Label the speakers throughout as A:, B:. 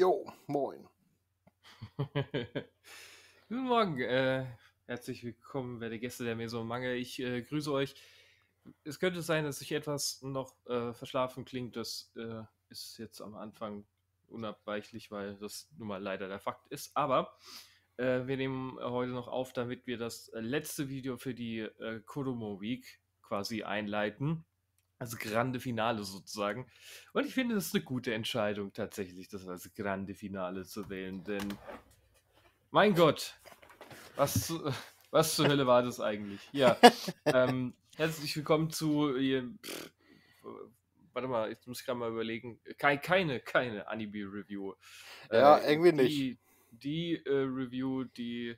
A: Jo, moin.
B: Guten Morgen, äh, herzlich willkommen, werte Gäste der Meso Mangel. Ich äh, grüße euch. Es könnte sein, dass ich etwas noch äh, verschlafen klingt. Das äh, ist jetzt am Anfang unabweichlich, weil das nun mal leider der Fakt ist. Aber äh, wir nehmen heute noch auf, damit wir das äh, letzte Video für die Kodomo Week quasi einleiten das Grande Finale sozusagen. Und ich finde, das ist eine gute Entscheidung tatsächlich, das als Grande Finale zu wählen, denn mein Gott, was, was zur Hölle war das eigentlich? Ja, ähm, herzlich willkommen zu. pff, warte mal, jetzt muss ich gerade mal überlegen. Keine, keine, keine Anime-Review. Ja, äh, irgendwie die, nicht. Die äh, Review, die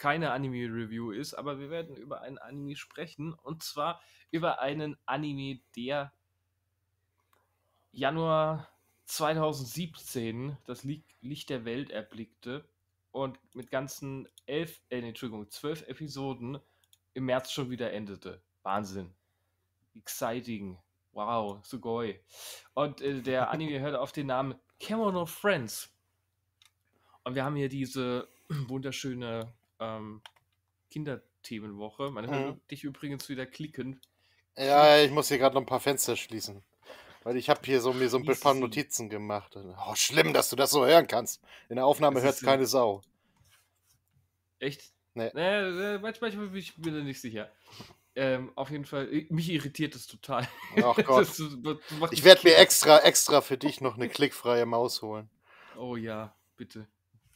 B: keine Anime-Review ist, aber wir werden über einen Anime sprechen und zwar über einen Anime, der Januar 2017 das Licht der Welt erblickte und mit ganzen elf, äh, Entschuldigung, zwölf Episoden im März schon wieder endete. Wahnsinn. Exciting. Wow, sugoi. Und äh, der Anime hört auf den Namen Kemono Friends. Und wir haben hier diese wunderschöne ähm, Kinderthemenwoche. Man hört mhm. dich übrigens wieder klicken.
A: Ja, ich muss hier gerade noch ein paar Fenster schließen. Weil ich habe hier so mir so ein paar Notizen gemacht. Oh, schlimm, dass du das so hören kannst. In der Aufnahme hört es äh, keine Sau.
B: Echt? Nee. Naja, äh, manchmal bin ich mir da nicht sicher. Ähm, auf jeden Fall, äh, mich irritiert das total. Ach Gott. Das, das ich werde mir extra,
A: extra für dich noch eine klickfreie Maus holen. Oh ja, bitte.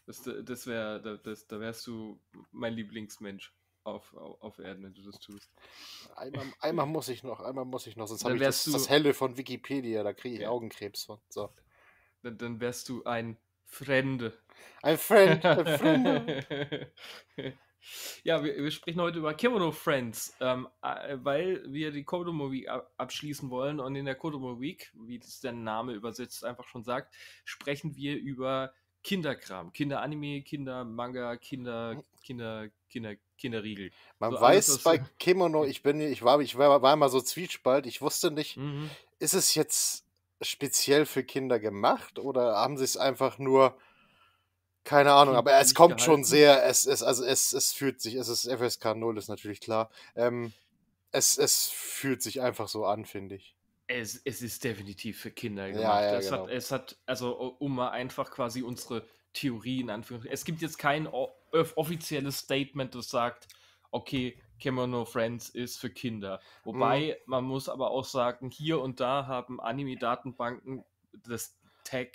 A: Das,
B: das wär, das, da wärst du mein Lieblingsmensch auf, auf, auf Erden, wenn du das tust.
A: Einmal, einmal muss ich noch, einmal muss ich noch, sonst habe ich das, du, das, Helle von Wikipedia, da kriege ich ja. Augenkrebs von. So.
B: Dann, dann wärst du ein Fremde. Ein Friend, ein Friend. ja, wir, wir, sprechen heute über Kimono Friends, ähm, weil wir die Kodomo Week abschließen wollen und in der Kodomo Week, wie das der Name übersetzt einfach schon sagt, sprechen wir über Kinderkram, Kinderanime, Kindermanga, Kinder, hm. Kinder, Kinder, Kinderriegel. Man so weiß alles, bei
A: Kimono, ich bin, ich war, ich war, war immer so zwiespalt. Ich wusste nicht, mhm. ist es jetzt speziell für Kinder gemacht oder haben sie es einfach nur keine Ahnung, aber es kommt gehalten. schon sehr, es, es, also es, es fühlt sich, es ist FSK 0, ist natürlich klar. Ähm, es, es fühlt sich einfach so an, finde ich. Es, es ist definitiv für Kinder gemacht. Ja, ja, es, genau. hat,
B: es hat, also um mal einfach quasi unsere Theorie in Anführungszeichen. Es gibt jetzt kein offizielles Statement, das sagt, okay, Kimono Friends ist für Kinder. Wobei mhm. man muss aber auch sagen, hier und da haben Anime-Datenbanken das Tag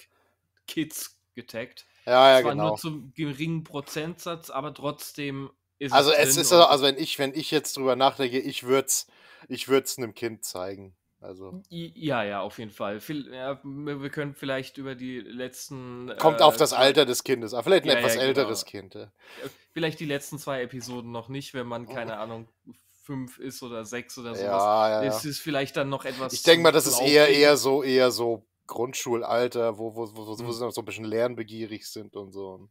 B: Kids getaggt. Ja, ja, Zwar genau. Nur zum geringen Prozentsatz, aber trotzdem ist also es. Also es ist also,
A: wenn ich wenn ich jetzt drüber nachdenke, ich würde ich würde es einem Kind zeigen. Also. Ja, ja, auf jeden Fall.
B: wir können vielleicht über die letzten. Kommt äh, auf das Alter des Kindes, aber vielleicht ein ja, etwas ja, älteres genau. Kind. Ja. Äh, vielleicht die letzten zwei Episoden noch nicht, wenn man, keine oh. Ahnung, fünf ist oder sechs oder sowas. Ja, ja, ja. Es ist vielleicht dann noch etwas. Ich denke mal, das ist eher, eher
A: so, eher so Grundschulalter, wo, wo, wo, wo, mhm. sie noch so ein bisschen lernbegierig sind und so.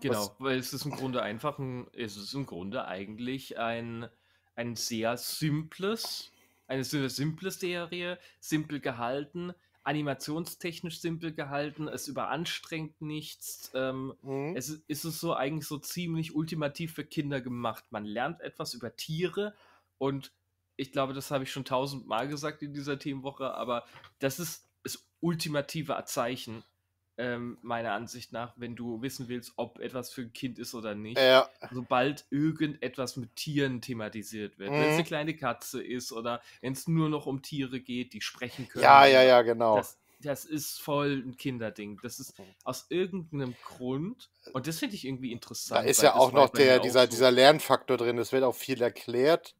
A: Genau, Was?
B: weil es ist im Grunde einfach ein, es ist im Grunde eigentlich ein, ein sehr simples eine simple Serie, simpel gehalten, animationstechnisch simpel gehalten, es überanstrengt nichts. Ähm, mhm. Es ist es so eigentlich so ziemlich ultimativ für Kinder gemacht. Man lernt etwas über Tiere und ich glaube, das habe ich schon tausendmal gesagt in dieser Themenwoche, aber das ist das ultimative Zeichen ähm, meiner Ansicht nach, wenn du wissen willst, ob etwas für ein Kind ist oder nicht. Ja. Sobald irgendetwas mit Tieren thematisiert wird, mhm. wenn es eine kleine Katze ist oder wenn es nur noch um Tiere geht, die sprechen können. Ja, ja, ja, genau. Das, das ist voll ein Kinderding. Das ist mhm. aus irgendeinem Grund. Und das finde ich irgendwie interessant. Da ist ja auch noch der, dieser, so. dieser
A: Lernfaktor drin. Es wird auch viel erklärt.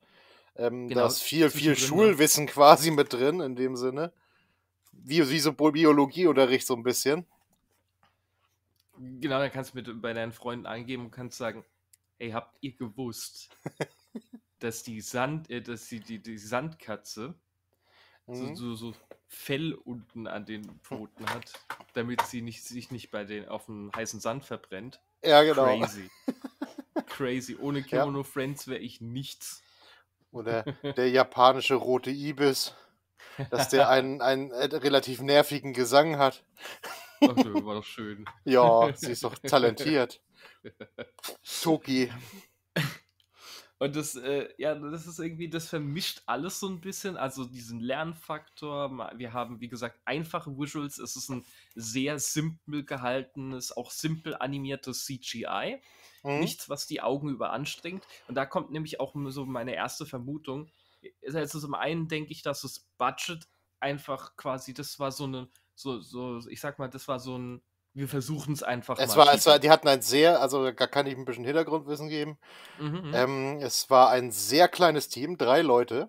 A: Ähm, genau, da ist viel, viel Schulwissen quasi mit drin, in dem Sinne. Wie, wie so Biologieunterricht so ein bisschen.
B: Genau, dann kannst du mit bei deinen Freunden angeben und kannst sagen, ey, habt ihr gewusst, dass die Sand, äh, dass die, die, die Sandkatze mhm. so, so, so, Fell unten an den Pfoten hat, damit sie nicht, sich nicht bei den auf dem heißen Sand verbrennt. Ja, genau. Crazy.
A: Crazy. Ohne Kimono
B: ja. Friends wäre ich nichts.
A: Oder der japanische rote Ibis, dass der einen, einen äh, relativ nervigen Gesang hat. Ach, war doch schön. ja, sie ist doch talentiert. Toki.
B: Und das, äh, ja, das ist irgendwie, das vermischt alles so ein bisschen. Also diesen Lernfaktor. Wir haben, wie gesagt, einfache Visuals. Es ist ein sehr simpel gehaltenes, auch simpel animiertes CGI. Mhm. Nichts, was die Augen überanstrengt. Und da kommt nämlich auch so meine erste Vermutung. Also zum einen denke ich, dass das Budget einfach quasi, das war so eine so, so, ich sag mal, das war so ein, wir versuchen es einfach es War, es war, die
A: hatten ein sehr, also da kann ich ein bisschen Hintergrundwissen geben. Mhm, mhm. Ähm, es war ein sehr kleines Team, drei Leute.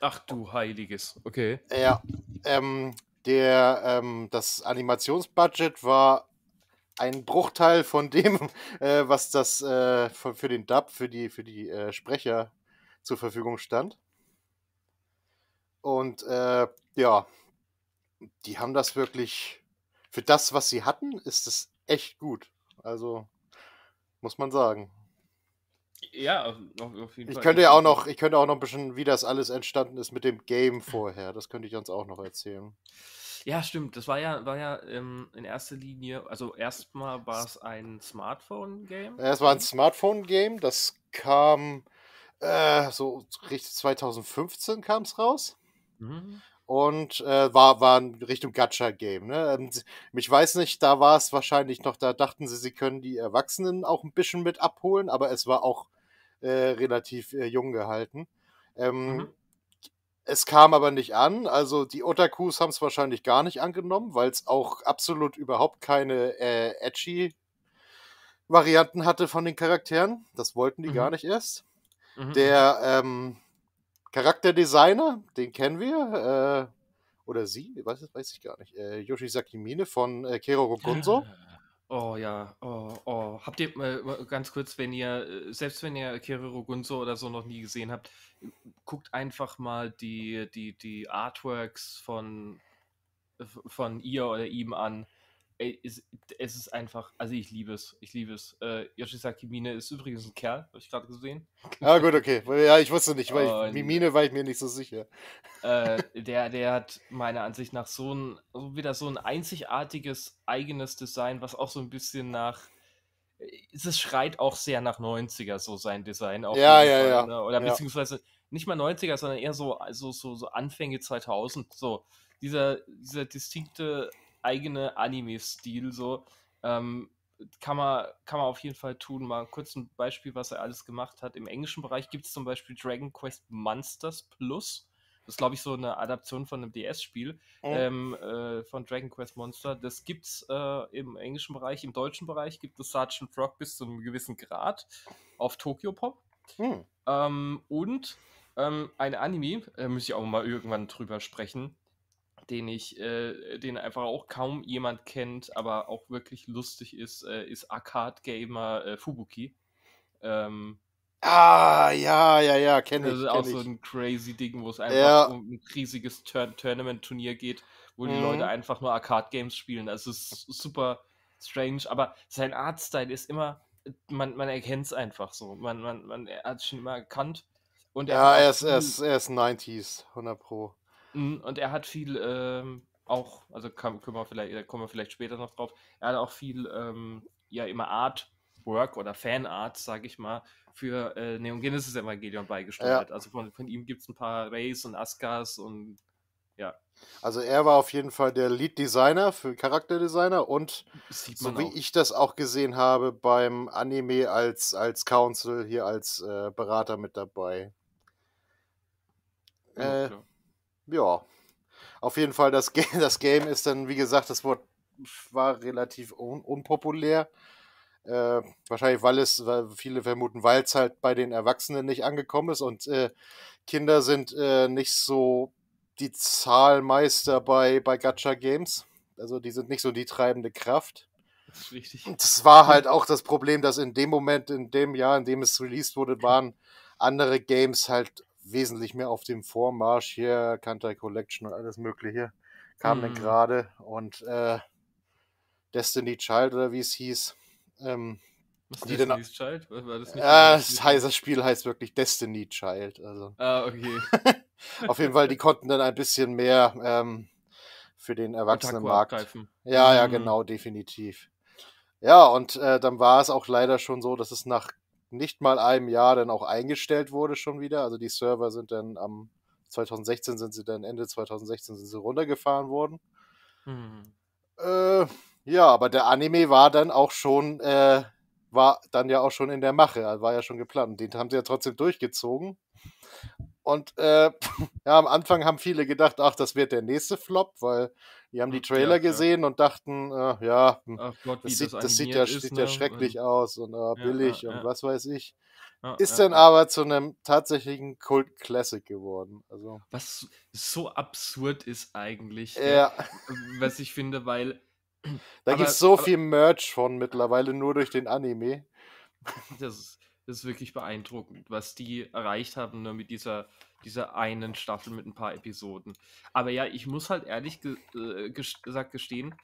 B: Ach du Heiliges, okay.
A: Ja, ähm, der, ähm, das Animationsbudget war ein Bruchteil von dem, äh, was das äh, für, den Dub, für die, für die äh, Sprecher zur Verfügung stand. Und äh, ja, die haben das wirklich, für das, was sie hatten, ist es echt gut. Also, muss man sagen.
B: Ja, auf, auf jeden ich Könnte ja
A: also auch noch, ich könnte auch noch ein bisschen, wie das alles entstanden ist mit dem Game vorher. Das könnte ich uns auch noch erzählen.
B: Ja, stimmt. Das war ja, war ja ähm, in erster Linie, also erstmal war es ein Smartphone-Game. Ja, es war ein
A: Smartphone-Game, das kam äh, so richtig 2015 kam es raus. Mhm und äh, war, war in Richtung Gacha-Game. Ne? Ähm, ich weiß nicht, da war es wahrscheinlich noch, da dachten sie, sie können die Erwachsenen auch ein bisschen mit abholen, aber es war auch äh, relativ äh, jung gehalten. Ähm, mhm. Es kam aber nicht an, also die Otakus haben es wahrscheinlich gar nicht angenommen, weil es auch absolut überhaupt keine äh, edgy Varianten hatte von den Charakteren. Das wollten die mhm. gar nicht erst. Mhm. Der ähm, Charakterdesigner, den kennen wir. Äh, oder sie, weiß, weiß ich gar nicht. Äh, Yoshisaki Mine von äh, Keroro Gunso. Ah, oh ja,
B: oh, oh. Habt ihr mal ganz kurz, wenn ihr, äh, selbst wenn ihr Kero Gunso oder so noch nie gesehen habt, guckt einfach mal die, die, die Artworks von, von ihr oder ihm an. Ey, es, es, ist einfach, also ich liebe es, ich liebe es. Äh, Yoshisaki Mine ist übrigens ein Kerl, habe ich gerade gesehen.
A: Ah, gut, okay. Ja, ich wusste nicht, weil Und, ich, Mine war ich mir nicht so sicher. Äh, der, der hat meiner Ansicht
B: nach so ein, wieder so ein einzigartiges eigenes Design, was auch so ein bisschen nach, es schreit auch sehr nach 90er, so sein Design. Auch ja, ja, Fall, ja. Ne? Oder ja. beziehungsweise nicht mal 90er, sondern eher so, so, also so, so Anfänge 2000, so dieser, dieser distinkte eigene Anime-Stil so. Ähm, kann man, kann man auf jeden Fall tun. Mal kurz ein Beispiel, was er alles gemacht hat. Im englischen Bereich gibt es zum Beispiel Dragon Quest Monsters Plus. Das ist, glaube ich, so eine Adaption von einem DS-Spiel oh. ähm, äh, von Dragon Quest Monster. Das gibt es äh, im englischen Bereich. Im deutschen Bereich gibt es Sergeant Frog bis zu einem gewissen Grad auf Tokyo Pop. Oh. Ähm, und ähm, ein Anime, äh, muss ich auch mal irgendwann drüber sprechen, den ich, äh, den einfach auch kaum jemand kennt, aber auch wirklich lustig ist, äh, ist Arcade Gamer äh, Fubuki. Ähm, ah, ja, ja, ja, kenne ich. Das ist auch ich. so ein crazy Ding, wo es einfach ja. um ein riesiges Tur Tournament-Turnier geht, wo mhm. die Leute mhm. einfach nur Arcade-Games spielen. Das also, ist super strange, aber sein Artstyle ist immer, man, man erkennt es einfach so. Man, man, man hat es schon immer erkannt.
A: Und er ja, er ist, er, ist, er ist 90s, 100 Pro.
B: Mhm. Und er hat viel ähm, auch, also kann, können wir vielleicht, kommen wir vielleicht später noch drauf, er hat auch viel ähm, ja immer Artwork oder Fanart, sage ich mal, für äh, Neon Genesis Evangelion beigesteuert. Ja. Also von, von ihm gibt es ein paar Rays und Askas und ja.
A: Also er war auf jeden Fall der Lead Designer für Charakterdesigner und so wie auch. ich das auch gesehen habe beim Anime als, als Counsel hier als äh, Berater mit dabei. Ja, äh, ja, auf jeden Fall, das, Game, das Game ist dann, wie gesagt, das Wort war relativ un unpopulär. Äh, wahrscheinlich, weil es, weil viele vermuten, weil es halt bei den Erwachsenen nicht angekommen ist und äh, Kinder sind äh, nicht so die Zahlmeister bei, bei Gacha Games. Also die sind nicht so die treibende Kraft. Das ist richtig. Das war halt auch das Problem, dass in dem Moment, in dem Jahr, in dem es released wurde, waren andere Games halt wesentlich mehr auf dem Vormarsch hier, Kantai Collection und alles Mögliche kam mhm. denn gerade und äh, Destiny Child oder wie es hieß. Ähm, Was die Destiny's denn, Child? War, das nicht äh, das, heißt, das Spiel heißt wirklich Destiny Child. Also. Ah, okay. auf jeden Fall, die konnten dann ein bisschen mehr ähm, für den Erwachsenenmarkt. Ja, ja, mhm. genau, definitiv. Ja, und äh, dann war es auch leider schon so, dass es nach nicht mal einem Jahr dann auch eingestellt wurde schon wieder. Also die Server sind dann am 2016 sind sie dann Ende 2016 sind sie runtergefahren worden. Hm. Äh, ja, aber der Anime war dann auch schon äh, war dann ja auch schon in der Mache, äh, war ja schon geplant. Den haben sie ja trotzdem durchgezogen. Und äh, ja, am Anfang haben viele gedacht, ach, das wird der nächste Flop, weil die haben die Trailer ja, gesehen ja. und dachten, äh, ja, hm, Gott, das, sieht, das, das sieht ja, ist, ne? ja schrecklich und, aus und äh, billig und was weiß ich. ist dann aber zu einem tatsächlichen Kult Classic geworden. Also, was
B: so absurd ist eigentlich, ja.
A: Ähm, was ich finde, weil. Da gibt es so aber, viel Merch von mittlerweile nur durch den Anime.
B: Das ist, das ist wirklich beeindruckend, was die erreicht haben, nur ne, mit dieser dieser einen Staffel mit ein paar Episoden. Aber ja, ich muss halt ehrlich ge äh, gesagt gestehen,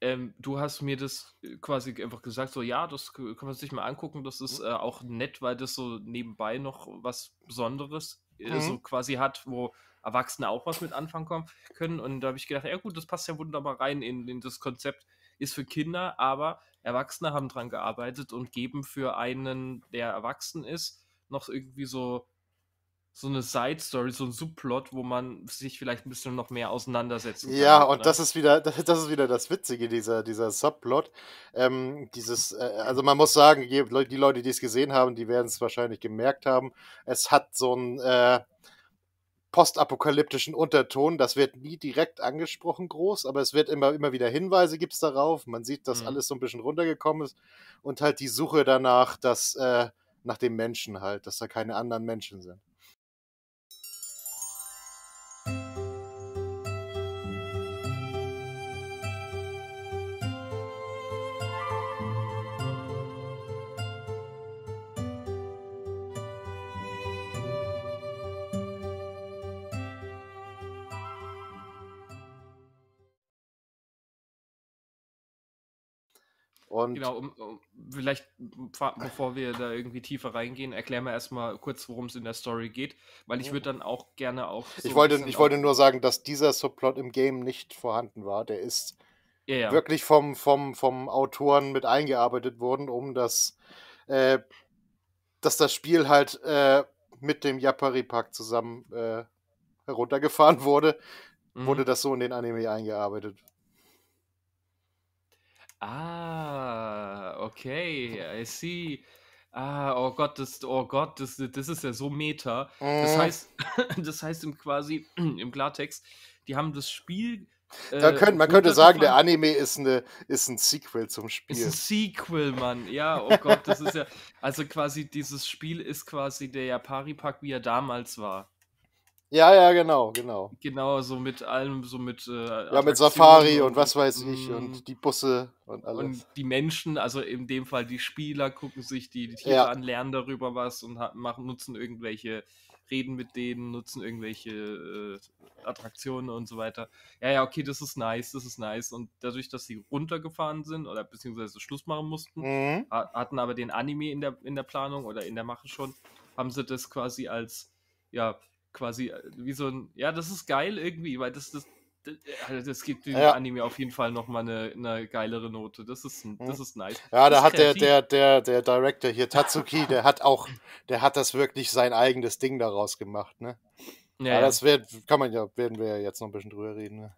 B: ähm, du hast mir das äh, quasi einfach gesagt, so ja, das kann man sich mal angucken, das ist mhm. äh, auch nett, weil das so nebenbei noch was Besonderes äh, mhm. so quasi hat, wo Erwachsene auch was mit anfangen kommen, können. Und da habe ich gedacht, ja gut, das passt ja wunderbar rein in, in das Konzept, ist für Kinder, aber Erwachsene haben dran gearbeitet und geben für einen, der erwachsen ist, noch irgendwie so so eine Side-Story, so ein Subplot, wo man sich vielleicht ein bisschen noch mehr auseinandersetzen
A: kann. Ja, und ne? das ist wieder, das ist wieder das Witzige, dieser, dieser Subplot. Ähm, dieses, äh, also man muss sagen, die Leute, die es gesehen haben, die werden es wahrscheinlich gemerkt haben. Es hat so einen äh, postapokalyptischen Unterton. Das wird nie direkt angesprochen, groß, aber es wird immer, immer wieder Hinweise gibt es darauf. Man sieht, dass mhm. alles so ein bisschen runtergekommen ist. Und halt die Suche danach, dass äh, nach dem Menschen halt, dass da keine anderen Menschen sind.
B: Und genau, um, um, vielleicht, bevor wir da irgendwie tiefer reingehen, erklären wir erstmal kurz, worum es in der Story geht, weil ich würde dann auch gerne auch. So ich wollte, ich wollte nur sagen,
A: dass dieser Subplot im Game nicht vorhanden war. Der ist ja, ja. wirklich vom, vom, vom Autoren mit eingearbeitet worden, um das, äh, dass das Spiel halt äh, mit dem Japari-Park zusammen äh, heruntergefahren wurde, mhm. wurde das so in den Anime eingearbeitet.
B: Ah, okay, I see. Ah, oh Gott, das, oh Gott, das, das ist ja so meta. Das äh. heißt, das heißt im quasi im Klartext, die haben das Spiel. da äh, könnt, man könnte sagen, der
A: Anime ist, eine, ist ein Sequel zum Spiel. Ist ein Sequel,
B: Mann. Ja, oh Gott, das ist ja. Also quasi, dieses Spiel ist quasi der Japari-Pack, wie er damals war. Ja, ja, genau, genau. Genau, so mit allem, so mit.
A: Äh, ja, mit Safari und, und, was weiß ich mm. und die Busse und alles. Und
B: die Menschen, also in dem Fall die Spieler, gucken sich die, die Tiere ja. an, lernen darüber was und machen, nutzen irgendwelche, reden mit denen, nutzen irgendwelche äh, Attraktionen und so weiter. Ja, ja, okay, das ist nice, das ist nice. Und dadurch, dass sie runtergefahren sind oder beziehungsweise Schluss machen mussten, mhm. hatten aber den Anime in der, in der Planung oder in der Mache schon, haben sie das quasi als, ja, quasi äh, wie so ein, ja, das ist geil irgendwie, weil das, das, also das gibt dem ja. Anime auf jeden Fall nochmal eine, eine geilere Note. Das ist, das hm. ist nice. Ja, da hat der, der,
A: der, der Director hier, Tatsuki, der hat auch, der hat das wirklich sein eigenes Ding daraus gemacht, ne? Ja, ja. das wird, kann man ja, werden wir ja jetzt noch ein bisschen drüber reden, ne?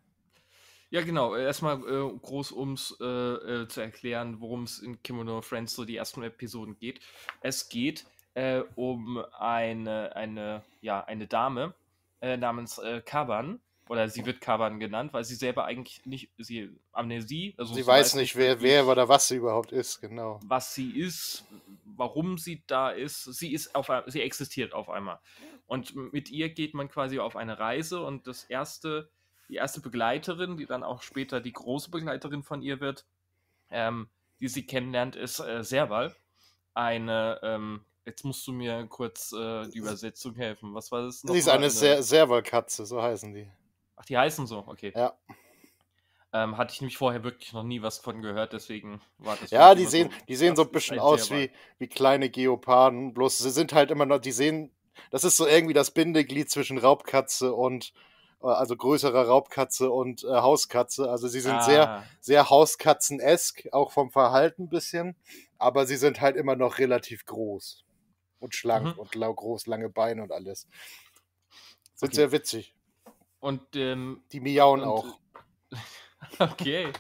B: Ja, genau. Erstmal äh, groß ums äh, äh, zu erklären, worum es in Kimono Friends so die ersten Episoden geht. Es geht äh, um eine, eine, ja, eine Dame äh, namens äh, Kaban. Oder sie wird Kaban genannt, weil sie selber eigentlich nicht, sie Amnesie. Ah, also sie, weiß, weiß nicht, wer, wer
A: oder was sie überhaupt ist, genau.
B: Was sie ist, warum sie da ist. Sie ist auf, sie existiert auf einmal. Und mit ihr geht man quasi auf eine Reise und das erste, die erste Begleiterin, die dann auch später die große Begleiterin von ihr wird, ähm, die sie kennenlernt, ist äh, Serval, eine ähm, Jetzt musst du mir kurz äh, die Übersetzung helfen. Was war das? Noch Sie ist eine, eine? Ser
A: so heißen die. Ach, die heißen so, okay. Ja. Ähm,
B: hatte ich nämlich vorher wirklich noch nie was von gehört, deswegen war das. Ja, die sehen, so, die sehen so ein bisschen aus wie,
A: wie kleine Geoparden, bloß sie sind halt immer noch, die sehen, das ist so irgendwie das Bindeglied zwischen Raubkatze und, äh, also größerer Raubkatze und äh, Hauskatze. Also sie sind ah. sehr, sehr Hauskatzen-esk, auch vom Verhalten ein bisschen, aber sie sind halt immer noch relativ groß und schlank mhm. und lau groß, lange Beine und alles. Sind okay. sehr witzig. Und ähm, die miauen und, auch. Okay.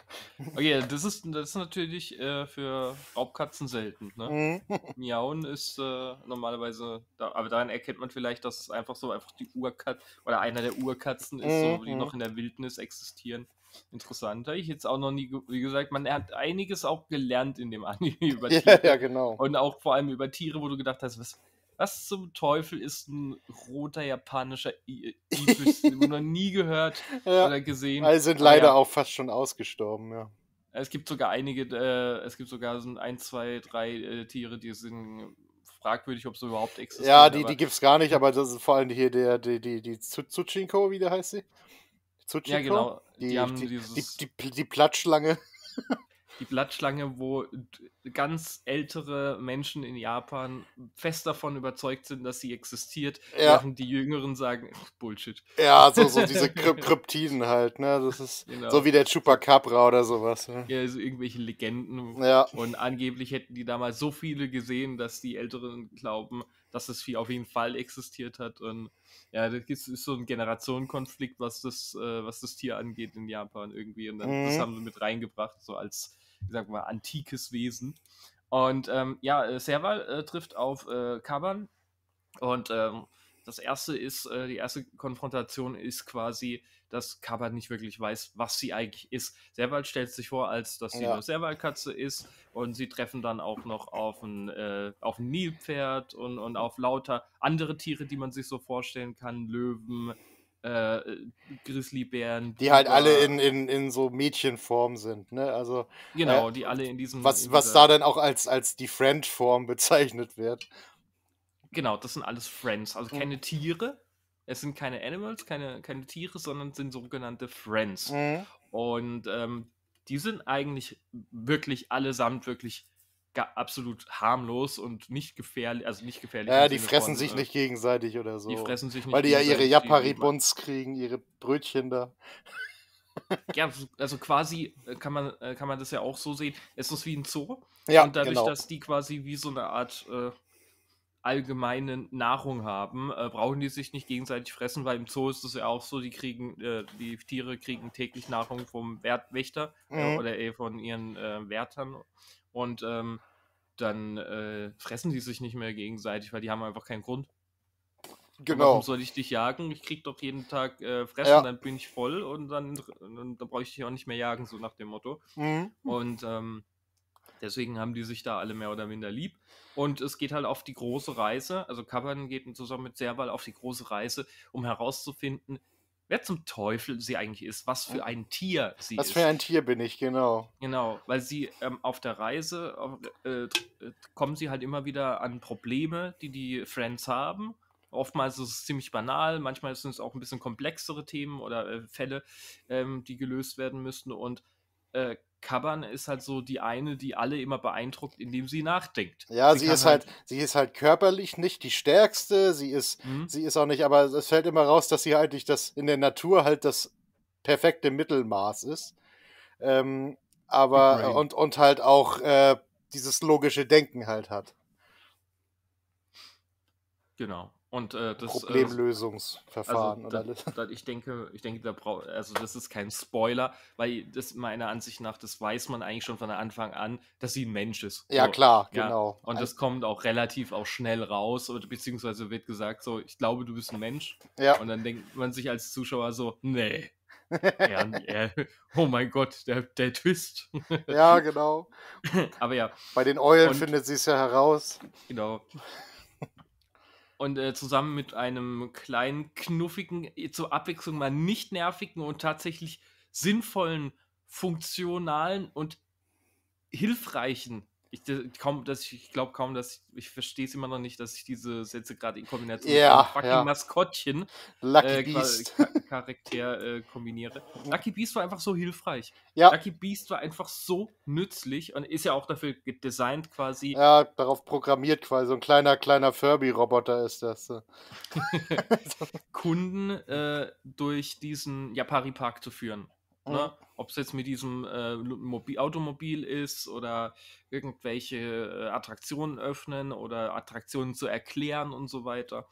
A: Okay, das
B: ist, das ist natürlich
A: äh, für
B: Raubkatzen selten. Ne? Mhm. Miauen ist äh, normalerweise, da, aber daran erkennt man vielleicht, dass es einfach so einfach die Urkatze oder einer der Urkatzen ist, so, die mhm. noch in der Wildnis existieren interessant. Habe ich jetzt auch noch nie, wie gesagt, man hat einiges auch gelernt in dem Anime über Tiere. Ja, genau. Und auch vor allem über Tiere, wo du gedacht hast, was, was zum Teufel ist ein roter japanischer Ibis? Äh, noch nie gehört ja. oder gesehen. Also sind leider ja, auch
A: fast schon ausgestorben, ja.
B: Es gibt sogar einige, äh, es gibt sogar so ein, zwei, drei äh, Tiere, die sind fragwürdig, ob sie überhaupt existieren. Ja, die, die gibt es
A: gar nicht, aber das ist vor allem hier der, die, die, die Tsuchinko, wie der heißt sie? Tsuchiko? Ja, genau. Die, die haben die,
B: dieses... Die, die, die Blattschlange. die Blattschlange, wo ganz ältere Menschen in Japan fest davon überzeugt sind, dass sie existiert, ja. während die
A: Jüngeren sagen, Bullshit. Ja, so, so diese Kryp Kryptiden halt, ne? Das ist genau. so wie der Chupacabra oder sowas. Ne? Ja, so irgendwelche Legenden. Ja. Und
B: angeblich hätten die damals so viele gesehen, dass die Älteren glauben, dass das Vieh auf jeden Fall existiert hat. Und ja, das ist so ein Generationenkonflikt, was das, äh, was das Tier angeht in Japan irgendwie. Und dann, mhm. das haben sie mit reingebracht, so als, ich sag mal, antikes Wesen. Und ähm, ja, äh, Serval äh, trifft auf äh, Kaban. Und ähm, das erste ist, äh, die erste Konfrontation ist quasi, dass Kappa nicht wirklich weiß, was sie eigentlich ist. Serval stellt sich vor, als dass sie ja. eine Servalkatze ist und sie treffen dann auch noch auf ein, äh, auf ein Nilpferd und, und auf lauter andere Tiere, die man sich so vorstellen kann, Löwen, äh, Grizzlybären. Die halt alle in, in,
A: in so Mädchenform sind, ne? Also. Genau, äh, die alle in diesem. Was, in was da dann auch als, als die Friend-Form bezeichnet wird.
B: Genau, das sind alles Friends. Also mhm. keine Tiere, es sind keine Animals, keine, keine Tiere, sondern sind sogenannte Friends. Mhm. Und ähm, die sind eigentlich wirklich allesamt wirklich absolut harmlos und nicht gefährlich, also nicht gefährlich. Ja, die fressen von, sich äh, nicht gegenseitig oder so. Die fressen sich nicht Weil die ja ihre Japari-Buns
A: kriegen, ihre Brötchen da.
B: ja, also quasi äh, kann man, äh, kann man das ja auch so sehen. Es ist wie ein Zoo.
A: Ja, und dadurch, genau. dass
B: die quasi wie so eine Art äh, allgemeine Nahrung haben, äh, brauchen die sich nicht gegenseitig fressen, weil im Zoo ist es ja auch so, die kriegen, äh, die Tiere kriegen täglich Nahrung vom Wächter äh, mhm. äh, oder eh von ihren äh, Wärtern und ähm, dann äh, fressen die sich nicht mehr gegenseitig, weil die haben einfach keinen Grund. Genau. Warum soll ich dich jagen? Ich krieg doch jeden Tag fressen, ja. dann bin ich voll und dann, und dann brauche ich dich auch nicht mehr jagen, so nach dem Motto. Mhm. Und ähm, deswegen haben die sich da alle mehr oder minder lieb. Und es geht halt auf die große Reise, also Kappern geht zusammen mit Serval auf die große Reise, um herauszufinden, wer zum Teufel sie eigentlich ist, was für ein Tier sie was ist. Was für
A: ein Tier bin ich, genau.
B: Genau, weil sie ähm, auf der Reise auf, äh, kommen sie halt immer wieder an Probleme, die die Friends haben. Oftmals ist es ziemlich banal, manchmal sind es auch ein bisschen komplexere Themen oder äh, Fälle, ähm, die gelöst werden müssen. Und äh, Kabban ist halt so die eine, die alle immer beeindruckt, indem sie nachdenkt.
A: Ja, sie, sie ist halt, halt, sie ist halt körperlich nicht die stärkste, sie ist, mhm. sie ist auch nicht, aber es fällt immer raus, dass sie halt nicht das in der Natur halt das perfekte Mittelmaß ist. Ähm, aber right. und, und halt auch äh, dieses logische Denken halt hat.
B: Genau. Und äh, äh, das Problemlösungsverfahren also, oder da, ich denke, ich denke, da brauch, also das ist kein Spoiler, weil das meiner Ansicht nach, das weiß man eigentlich schon von Anfang an, dass sie ein Mensch ist. Ja klar, ja. genau. Und das kommt auch relativ auch schnell raus oder beziehungsweise wird gesagt so, ich glaube, du bist ein Mensch. Ja. Und dann denkt man sich als Zuschauer so, nee. ja, ja, oh mein Gott, der, der Twist. ja, genau. Aber ja. Bei den Eulen findet sie
A: es ja heraus. Genau
B: und äh, zusammen mit einem kleinen, knuffigen, äh, zur Abwechslung mal nicht nervigen und tatsächlich sinnvollen, funktionalen und hilfreichen ich, kaum, dass ich, ich glaube kaum, dass ich, ich verstehe es immer noch nicht, dass ich diese Sätze gerade in Kombination yeah, mit fucking ja. Maskottchen Lucky äh, Beast. Charakter äh, kombiniere. Lucky Beast war einfach so hilfreich. Ja. Lucky Beast war einfach so nützlich und ist ja auch dafür designt
A: quasi. Ja, darauf programmiert quasi. So ein kleiner, kleiner Furby-Roboter ist das.
B: Kunden äh, durch diesen Japari-Park zu führen. Ne? Ob es jetzt mit diesem äh, Mobil, Automobil ist oder irgendwelche äh, Attraktionen öffnen oder Attraktionen zu erklären und so weiter.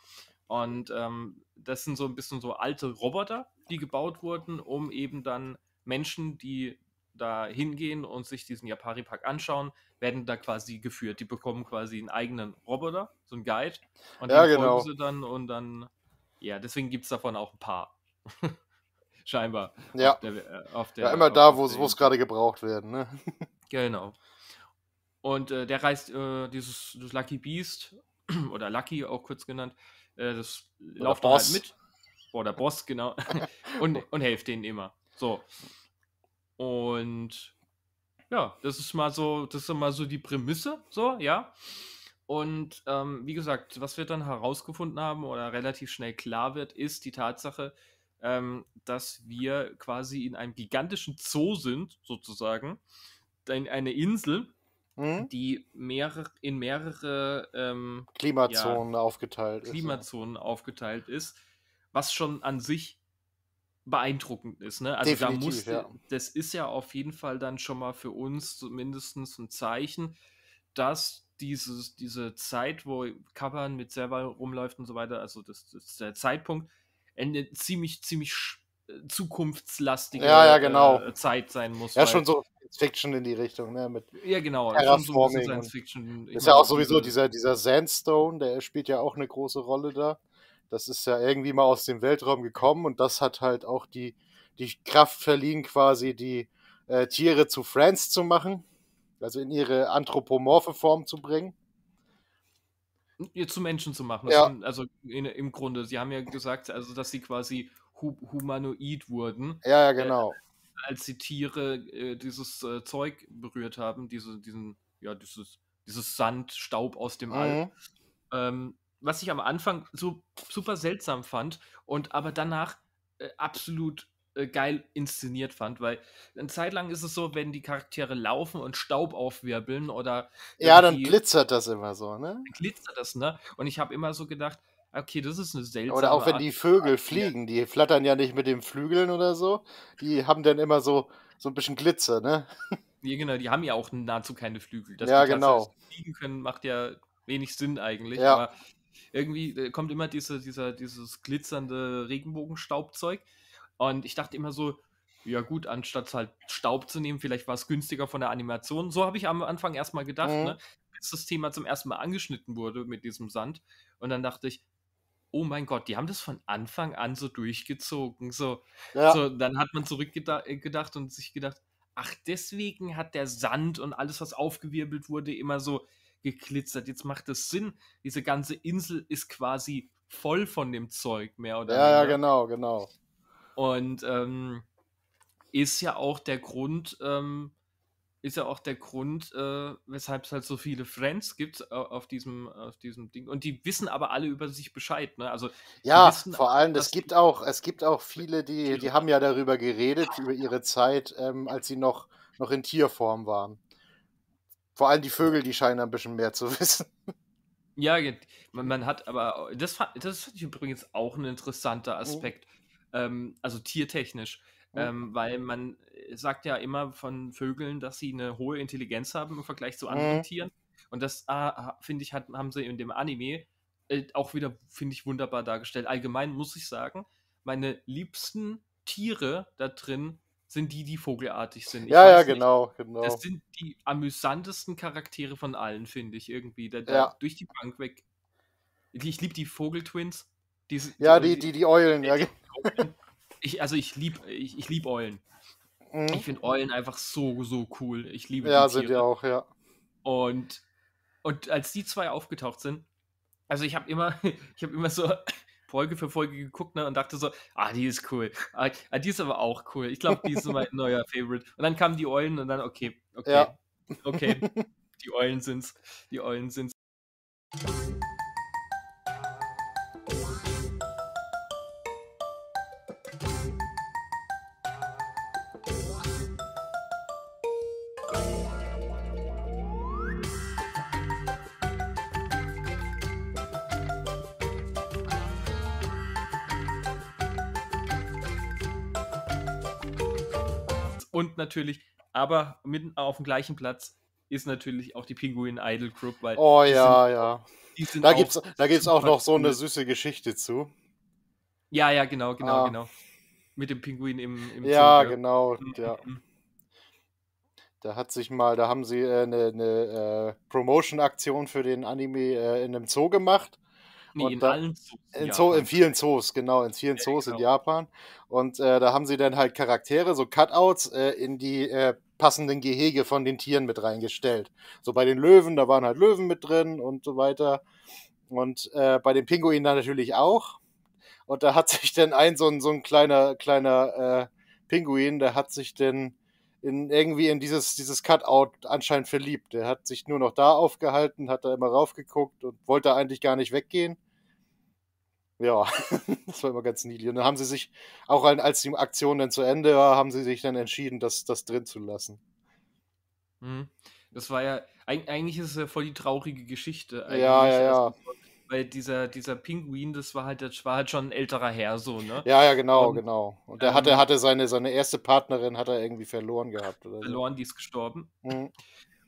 B: Und ähm, das sind so ein bisschen so alte Roboter, die gebaut wurden, um eben dann Menschen, die da hingehen und sich diesen Japari-Park anschauen, werden da quasi geführt. Die bekommen quasi einen eigenen Roboter, so einen Guide. Und ja, den genau. folgen sie dann und dann, ja, deswegen gibt es davon auch ein paar. scheinbar. Ja, auf der, äh,
A: auf der, ja immer da, wo es gerade gebraucht werden. Ne?
B: Genau. Und äh, der reist äh, dieses, das Lucky Beast oder Lucky auch kurz genannt, äh, das oder lauft dann halt mit. Oder Boss, genau. und, und helft denen immer. So. Und ja, das ist mal so, das ist mal so die Prämisse, so, ja. Und ähm, wie gesagt, was wir dann herausgefunden haben oder relativ schnell klar wird, ist die Tatsache, ähm, dass wir quasi in einem gigantischen Zoo sind, sozusagen. eine Insel, hm? die mehrere, in mehrere ähm, Klimazonen ja, aufgeteilt Klimazonen ist. aufgeteilt ist, was schon an sich beeindruckend ist. Ne? Also Definitiv, da musste, ja. das ist ja auf jeden Fall dann schon mal für uns zumindest ein Zeichen, dass dieses, diese Zeit, wo Covern mit Server rumläuft und so weiter, also das, das der Zeitpunkt, eine ziemlich, ziemlich äh, zukunftslastige ja, ja, genau. äh, Zeit sein muss. Ja, schon so
A: Science Fiction in die Richtung, ne? Mit ja, genau. Terraforming. So Science Fiction. Ist ja auch sowieso dieser, dieser Sandstone, der spielt ja auch eine große Rolle da. Das ist ja irgendwie mal aus dem Weltraum gekommen und das hat halt auch die, die Kraft verliehen, quasi die äh, Tiere zu Friends zu machen, also in ihre anthropomorphe Form zu bringen zu Menschen zu machen. Ja. Sind,
B: also in, im Grunde, sie haben ja gesagt, also dass sie quasi hu humanoid wurden. Ja, ja, äh, genau. Äh, als die Tiere äh, dieses äh, Zeug berührt haben, diese, diesen, ja, dieses, dieses Sandstaub aus dem mhm. All. Ähm, was ich am Anfang so super seltsam fand und aber danach äh, absolut äh, geil inszeniert fand, weil eine Zeit lang ist es so, wenn die Charaktere laufen und Staub aufwirbeln oder. Ja, dann glitzert
A: das immer so, ne? Dann
B: Glitzert das, ne? Und ich habe immer so gedacht, okay, das ist eine seltsame. Oder auch wenn Art die Vögel fliegen,
A: die flattern ja nicht mit den Flügeln oder so, die haben dann immer so, so ein bisschen Glitzer, ne?
B: Ja, genau, die haben ja auch nahezu keine Flügel. Dass ja, genau. die genau. Fliegen können, macht ja wenig Sinn eigentlich, ja. aber irgendwie äh, kommt immer diese, dieser, dieses glitzernde Regenbogenstaubzeug. Und ich dachte immer so, ja gut, anstatt halt Staub zu nehmen, vielleicht war es günstiger von der Animation. So habe ich am Anfang erstmal gedacht, mhm. ne? bis das Thema zum ersten Mal angeschnitten wurde mit diesem Sand. Und dann dachte ich, oh mein Gott, die haben das von Anfang an so durchgezogen. So, ja. so dann hat man zurückgedacht äh, und sich gedacht, ach, deswegen hat der Sand und alles, was aufgewirbelt wurde, immer so geglitzert. Jetzt macht es Sinn. Diese ganze Insel ist quasi voll von dem Zeug, mehr oder ja, weniger. Ja, genau,
A: genau. Und ähm,
B: ist ja auch der Grund, ähm, ist ja auch der Grund, äh, weshalb es halt so viele Friends gibt äh, auf diesem, auf diesem Ding. Und die wissen aber alle über sich Bescheid. Ne? Also,
A: ja, vor allem, es gibt auch, es gibt auch viele, die, die haben ja darüber geredet, über ihre Zeit, ähm, als sie noch, noch in Tierform waren. Vor allem die Vögel, die scheinen ein bisschen mehr zu wissen.
B: Ja, man, hat aber, das, fand, das fand ich übrigens auch ein interessanter mhm. Aspekt. Mhm ähm, also tiertechnisch. Ähm, weil man äh, sagt ja immer von Vögeln, dass sie eine hohe Intelligenz haben im Vergleich zu anderen äh. Tieren. Und das, ah, finde ich, hat, haben sie in dem Anime äh, auch wieder, finde ich, wunderbar dargestellt. Allgemein muss ich sagen, meine liebsten Tiere da drin sind die, die vogelartig sind. Ich ja, ja, genau, nicht. genau. Das genau. sind die amüsantesten Charaktere von allen, finde ich, irgendwie. Da, da ja. Durch die Bank weg. Ich liebe die Vogeltwins.
A: Die, ja, die, die, die Eulen, äh, ja. Genau
B: ich, also ich liebe ich, ich lieb Eulen. Mhm. Ich finde Eulen einfach so, so cool. Ich liebe Ja, die sind die auch, ja. Und, und als die zwei aufgetaucht sind, also ich habe immer, ich habe immer so Folge für Folge geguckt ne, und dachte so, ah, die ist cool. Ah, ah die ist aber auch cool. Ich glaube, die ist mein neuer Favorite. Und dann kamen die Eulen und dann, okay, okay, ja. okay. Die Eulen sind's. Die Eulen sind's. natürlich, aber mitten auf dem gleichen Platz ist natürlich auch die Pinguin
A: Idol Group, weil. Oh ja, sind, ja. da gibt's, da gibt's auch noch so eine süße Geschichte zu.
B: Ja, ja, genau, genau, ah. genau. Mit dem Pinguin im, im Ja, Zug,
A: genau, mhm, ja. Mhm, mhm. Da hat sich mal, da haben sie eine äh, ne, ne, äh, Promotion-Aktion für den Anime äh, in einem Zoo gemacht Nee, in da, allen Zoos. In, Zoo, in, vielen Zoos, genau, in vielen ja, Zoos genau. in Japan. Und äh, da haben sie dann halt Charaktere, so Cutouts, äh, in die äh, passenden Gehege von den Tieren mit reingestellt. So bei den Löwen, da waren halt Löwen mit drin und so weiter. Und äh, bei den Pinguinen da natürlich auch. Und da hat sich dann ein so ein, so ein kleiner, kleiner äh, Pinguin, der hat sich dann in, irgendwie in dieses, dieses Cutout anscheinend verliebt. Der hat sich nur noch da aufgehalten, hat da immer raufgeguckt und wollte eigentlich gar nicht weggehen. Ja, das war immer ganz niedlich. Und dann haben sie sich, auch als die Aktion dann zu Ende war, haben sie sich dann entschieden, das, das drin zu lassen.
C: Mhm.
B: Das war ja, eigentlich ist es
A: ja voll die traurige Geschichte. Eigentlich ja, ja, ja.
B: Weil dieser, dieser Pinguin, das war halt, das war halt schon ein älterer Herr, so, ne? Ja, ja, genau, Und, genau. Und er ähm, hatte, hatte
A: seine, seine erste Partnerin, hat er irgendwie verloren gehabt. verloren, so. die ist gestorben. Mhm.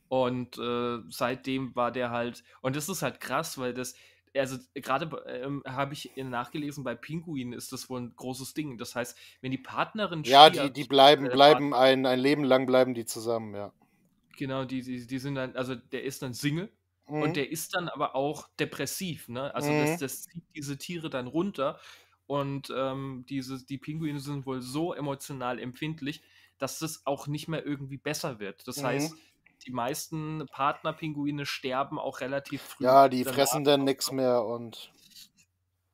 A: Und äh, seitdem
B: war der halt, und das ist halt krass, weil das, also gerade ähm, habe ich nachgelesen, bei Pinguinen ist das wohl ein großes Ding. Das heißt, wenn die Partnerin Ja, die, die bleiben, äh, bleiben
A: ein, ein Leben lang bleiben die zusammen, ja.
B: Genau, die, die, die sind dann, also der ist dann Single mhm. und der ist dann aber auch depressiv, ne? Also mhm. das, das zieht diese Tiere dann runter und ähm, diese, die Pinguine sind wohl so emotional empfindlich, dass das auch nicht mehr irgendwie besser wird. Das mhm. heißt, die meisten Partnerpinguine sterben auch relativ früh. Ja, die fressen
A: dann nichts mehr und.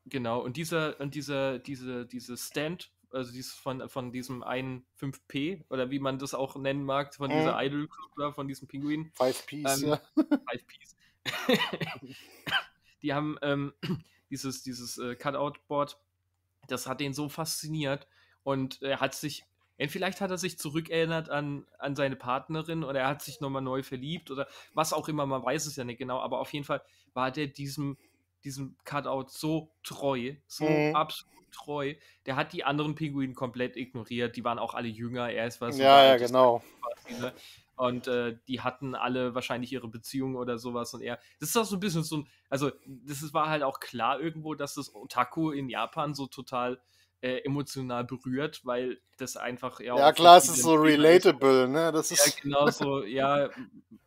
A: Genau, und
B: dieser, und dieser, diese, diese Stand, also dieses von, von diesem einen 5P oder wie man das auch nennen mag, von mhm. dieser idol von diesem Pinguin. 5Ps, ähm, ja. 5Ps. die haben ähm, dieses, dieses äh, Cutout-Board, das hat den so fasziniert und er hat sich und vielleicht hat er sich zurückerinnert an, an seine Partnerin oder er hat sich nochmal neu verliebt oder was auch immer, man weiß es ja nicht genau, aber auf jeden Fall war der diesem, diesem Cutout so treu, so mhm. absolut treu. Der hat die anderen Pinguinen komplett ignoriert, die waren auch alle jünger, er ist was. Ja, ja, genau. War, ne? und äh, die hatten alle wahrscheinlich ihre Beziehungen oder sowas und er. Das ist auch so ein bisschen so ein, also das ist, war halt auch klar irgendwo, dass das Otaku in Japan so total äh, emotional berührt, weil das einfach ja. Ja, klar, es ist so relatable, ist. ne? Das ist ja, genau so, ja,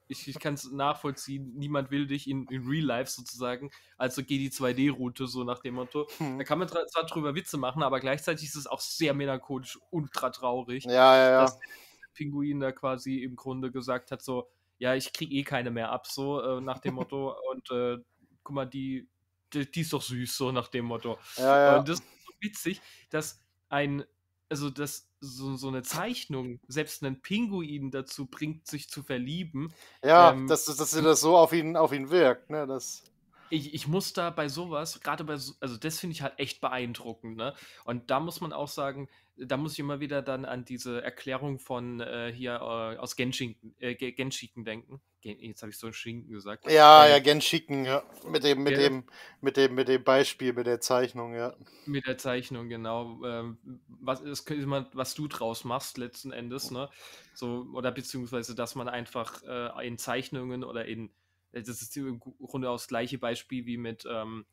B: ich, ich kann es nachvollziehen, niemand will dich in, in Real Life sozusagen, also geh die 2D-Route, so nach dem Motto. Hm. Da kann man zwar drüber Witze machen, aber gleichzeitig ist es auch sehr melancholisch, ultra traurig. Ja, ja, ja. Dass der Pinguin da quasi im Grunde gesagt hat, so, ja, ich krieg eh keine mehr ab, so äh, nach dem Motto, und äh, guck mal, die, die, die, ist doch süß, so nach dem Motto. Ja, ja. Und das witzig, dass ein, also dass so, so eine Zeichnung selbst einen Pinguin dazu bringt, sich zu verlieben. Ja, ähm, dass, dass sie das so auf ihn, auf ihn wirkt, ne? Das ich, ich muss da bei sowas, gerade bei so, also das finde ich halt echt beeindruckend, ne? Und da muss man auch sagen, da muss ich immer wieder dann an diese Erklärung von äh, hier äh, aus Genshin, äh, Genshiken denken jetzt habe ich so ein Schinken
A: gesagt. Ja, äh, ja, Genschicken, ja. Mit dem, mit, dem, mit, dem, mit dem Beispiel, mit der Zeichnung, ja.
B: Mit der Zeichnung, genau. Ähm, was, was du draus machst letzten Endes, ne? So, oder beziehungsweise, dass man einfach äh, in Zeichnungen oder in, äh, das ist im Grunde auch das gleiche Beispiel wie mit ähm,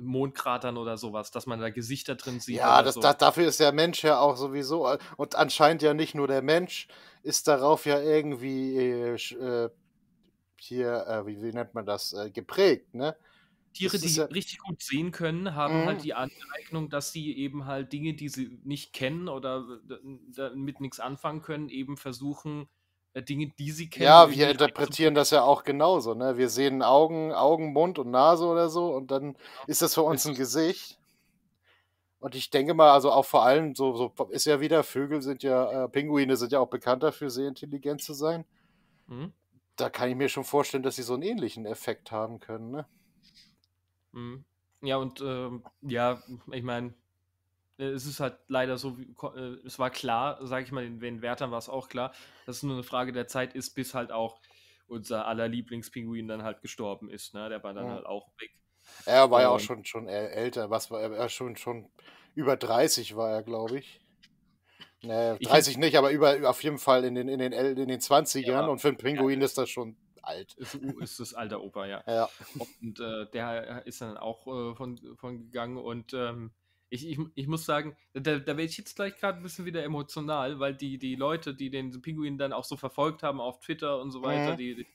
B: Mondkratern oder sowas, dass man da Gesichter drin sieht. Ja, das, so. da, dafür
A: ist der Mensch ja auch sowieso. Äh, und anscheinend ja nicht nur der Mensch ist darauf ja irgendwie äh, äh hier, äh, wie, wie, nennt man das, äh, geprägt, ne? Tiere, die ja
B: richtig gut sehen können, haben mhm. halt die Aneignung, dass sie eben halt Dinge, die sie nicht kennen oder damit nichts anfangen können, eben versuchen, äh, Dinge, die sie kennen. Ja, wir
A: interpretieren das ja auch genauso. Ne? Wir sehen Augen, Augen, Mund und Nase oder so und dann genau. ist das für uns ein Gesicht. Und ich denke mal, also auch vor allem, so, so ist ja wieder, Vögel sind ja, äh, Pinguine sind ja auch bekannt dafür, sehr intelligent zu sein. Mhm da kann ich mir schon vorstellen, dass sie so einen ähnlichen Effekt haben können, ne?
B: Mhm. Ja, und äh, ja, ich meine, äh, es ist halt leider so, wie, äh, es war klar, sage ich mal, in den Wärtern war es auch klar, dass es nur eine Frage der Zeit ist, bis halt auch unser aller Lieblingspinguin dann halt gestorben ist, ne? Der war dann mhm. halt auch weg. Er war und, ja auch
A: schon, schon älter, was war er, schon, schon über 30 war er, glaube ich. Naja, 30 ich, nicht, aber über, auf jeden Fall in den, in den, in den 20ern ja, und für einen Pinguin ja, ist das schon alt. Ist, ist das
B: alter Opa, ja. ja. Und äh, der ist dann auch äh, von, von gegangen und ähm, ich, ich, ich muss sagen, da, da werde ich jetzt gleich gerade ein bisschen wieder emotional, weil die, die Leute, die den Pinguin dann auch so verfolgt haben auf Twitter und so weiter, mhm. die, die,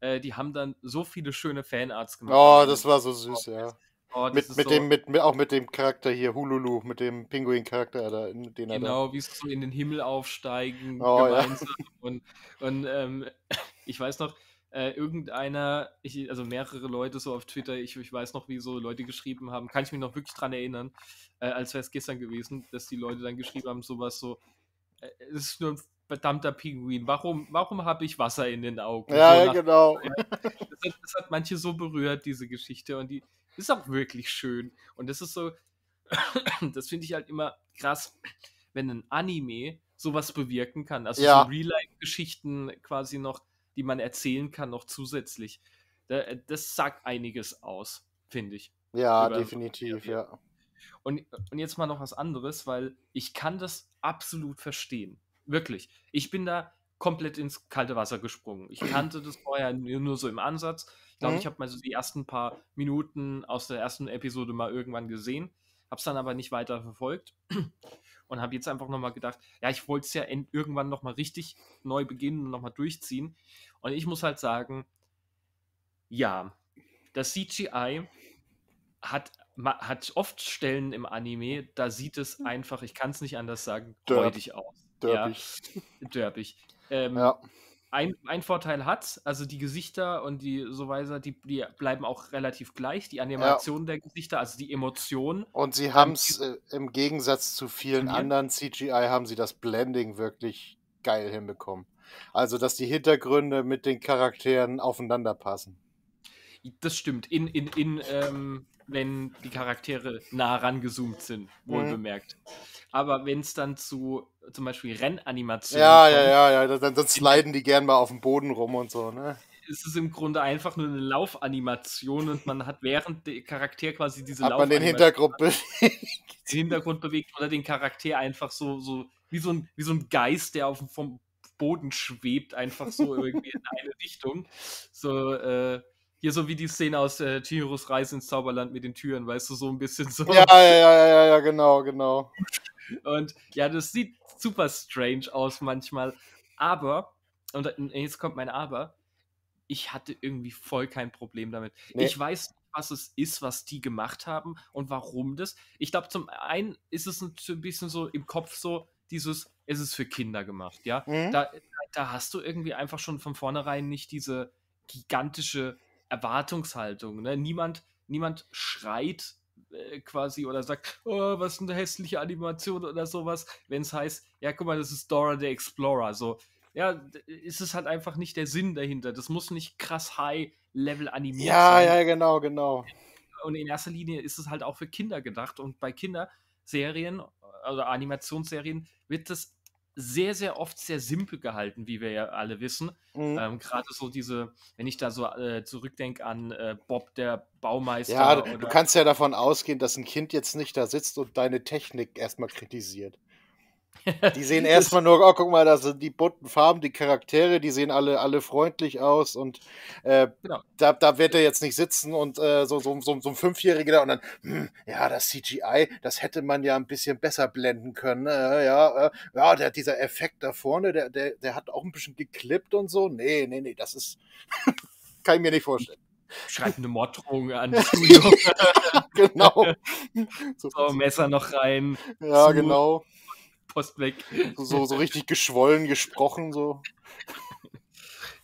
B: äh, die haben dann so viele schöne Fanarts gemacht. Oh, das war so süß, ja. Ist. Oh, mit, mit so dem, mit,
A: mit, auch mit dem Charakter hier, Hululu, mit dem Pinguin-Charakter, den er genau, er Genau,
B: wie sie so in den Himmel aufsteigen oh, gemeinsam. Ja. Und, und ähm, ich weiß noch, äh, irgendeiner, ich, also mehrere Leute so auf Twitter, ich, ich, weiß noch, wie so Leute geschrieben haben, kann ich mich noch wirklich dran erinnern, äh, als wäre es gestern gewesen, dass die Leute dann geschrieben haben, sowas so, äh, es ist nur ein verdammter Pinguin, warum, warum habe ich Wasser in den Augen? Ja, so nach, genau. Das hat, das hat manche so berührt, diese Geschichte, und die, ist auch wirklich schön. Und das ist so, das finde ich halt immer krass, wenn ein Anime sowas bewirken kann. Also ja. so Real-Life-Geschichten quasi noch, die man erzählen kann, noch zusätzlich. Äh, das sagt einiges aus, finde ich. Ja,
A: definitiv, ja.
B: Und, und jetzt mal noch was anderes, weil ich kann das absolut verstehen. Wirklich. Ich bin da komplett ins kalte Wasser gesprungen. Ich kannte das vorher nur so im Ansatz glaube, mhm. ich habe mal so die ersten paar Minuten aus der ersten Episode mal irgendwann gesehen, habe es dann aber nicht weiter verfolgt und habe jetzt einfach nochmal gedacht, ja, ich wollte es ja irgendwann nochmal richtig neu beginnen und nochmal durchziehen. Und ich muss halt sagen, ja, das CGI hat, hat oft Stellen im Anime, da sieht es hm. einfach, ich kann es nicht anders sagen, deutlich aus. Derbig. Ja, derbig. Ähm, ja ein, ein Vorteil hat, also die Gesichter und die so weiter, die, die bleiben auch relativ gleich, die Animation ja. der Gesichter, also die Emotionen. Und sie ähm, haben es
A: äh, im Gegensatz zu vielen anderen CGI, haben sie das Blending wirklich geil hinbekommen. Also, dass die Hintergründe mit den Charakteren aufeinander passen.
B: Das stimmt, in, in, in ähm, wenn die Charaktere nah rangezoomt sind, wohl mhm. bemerkt. Aber wenn es dann zu zum Beispiel Rennanimationen. Ja, ja, ja,
A: ja, ja, dann, dann sliden die gern mal auf dem Boden rum und so, ne? Es ist im Grunde einfach nur eine
B: Laufanimation und man hat während der Charakter quasi diese Laufanimation. Hat man den Hintergrund
A: bewegt.
B: Den Hintergrund bewegt oder den Charakter einfach so, so wie so ein, wie so ein Geist, der auf vom Boden schwebt, einfach so irgendwie in eine Richtung. So, äh, hier so wie die Szene aus äh, Chihiros Reise ins Zauberland mit den Türen, weißt du, so ein bisschen so. Ja, ja, ja, ja, ja, genau, genau. Und ja, das sieht super strange aus manchmal. Aber, und jetzt kommt mein Aber, ich hatte irgendwie voll kein Problem damit. Nee. Ich weiß was es ist, was die gemacht haben und warum das. Ich glaube, zum einen ist es ein bisschen so im Kopf so, dieses, es ist für Kinder gemacht, ja. Mhm. Da, da hast du irgendwie einfach schon von vornherein nicht diese gigantische Erwartungshaltung. Ne? Niemand, niemand schreit äh, quasi oder sagt, oh, was eine hässliche Animation oder sowas, wenn es heißt, ja, guck mal, das ist Dora the Explorer. So, ja, ist es halt einfach nicht der Sinn dahinter. Das muss nicht krass high-level animiert ja, sein. Ja, ja,
A: genau, genau.
B: Und in erster Linie ist es halt auch für Kinder gedacht. Und bei Kinderserien oder also Animationsserien wird das sehr, sehr oft sehr simpel gehalten, wie wir ja alle wissen. Mhm. Ähm, Gerade so diese, wenn ich da so äh, zurückdenke
A: an äh, Bob, der Baumeister. Ja, du kannst ja davon ausgehen, dass ein Kind jetzt nicht da sitzt und deine Technik erstmal kritisiert. Die sehen erstmal nur, oh, guck mal, da sind die bunten Farben, die Charaktere, die sehen alle, alle freundlich aus und äh, genau. da, da wird er jetzt nicht sitzen und äh, so, so, so, so ein Fünfjähriger da und dann, hm, ja, das CGI, das hätte man ja ein bisschen besser blenden können. Äh, ja, äh, ja, der, dieser Effekt da vorne, der, der, der hat auch ein bisschen geklippt und so. Nee, nee, nee, das ist, kann ich mir nicht vorstellen. Schreibt eine Morddrohung an das Studio. genau. so, Messer noch rein. Ja, zu. genau. Post weg. So, so richtig geschwollen gesprochen, so.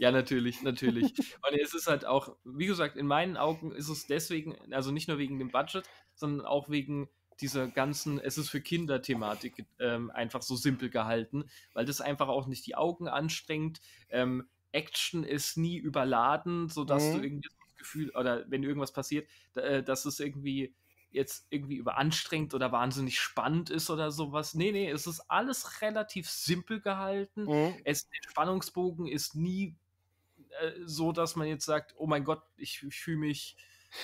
B: Ja, natürlich, natürlich. Und es ist halt auch, wie gesagt, in meinen Augen ist es deswegen, also nicht nur wegen dem Budget, sondern auch wegen dieser ganzen, es ist für Kinder-Thematik ähm, einfach so simpel gehalten, weil das einfach auch nicht die Augen anstrengt. Ähm, Action ist nie überladen, sodass mhm. du irgendwie das Gefühl, oder wenn irgendwas passiert, äh, dass es irgendwie jetzt irgendwie überanstrengend oder wahnsinnig spannend ist oder sowas. Nee, nee, es ist alles relativ simpel gehalten. Mhm. Es, der Spannungsbogen ist nie äh, so, dass man jetzt sagt, oh mein Gott, ich,
A: ich fühle mich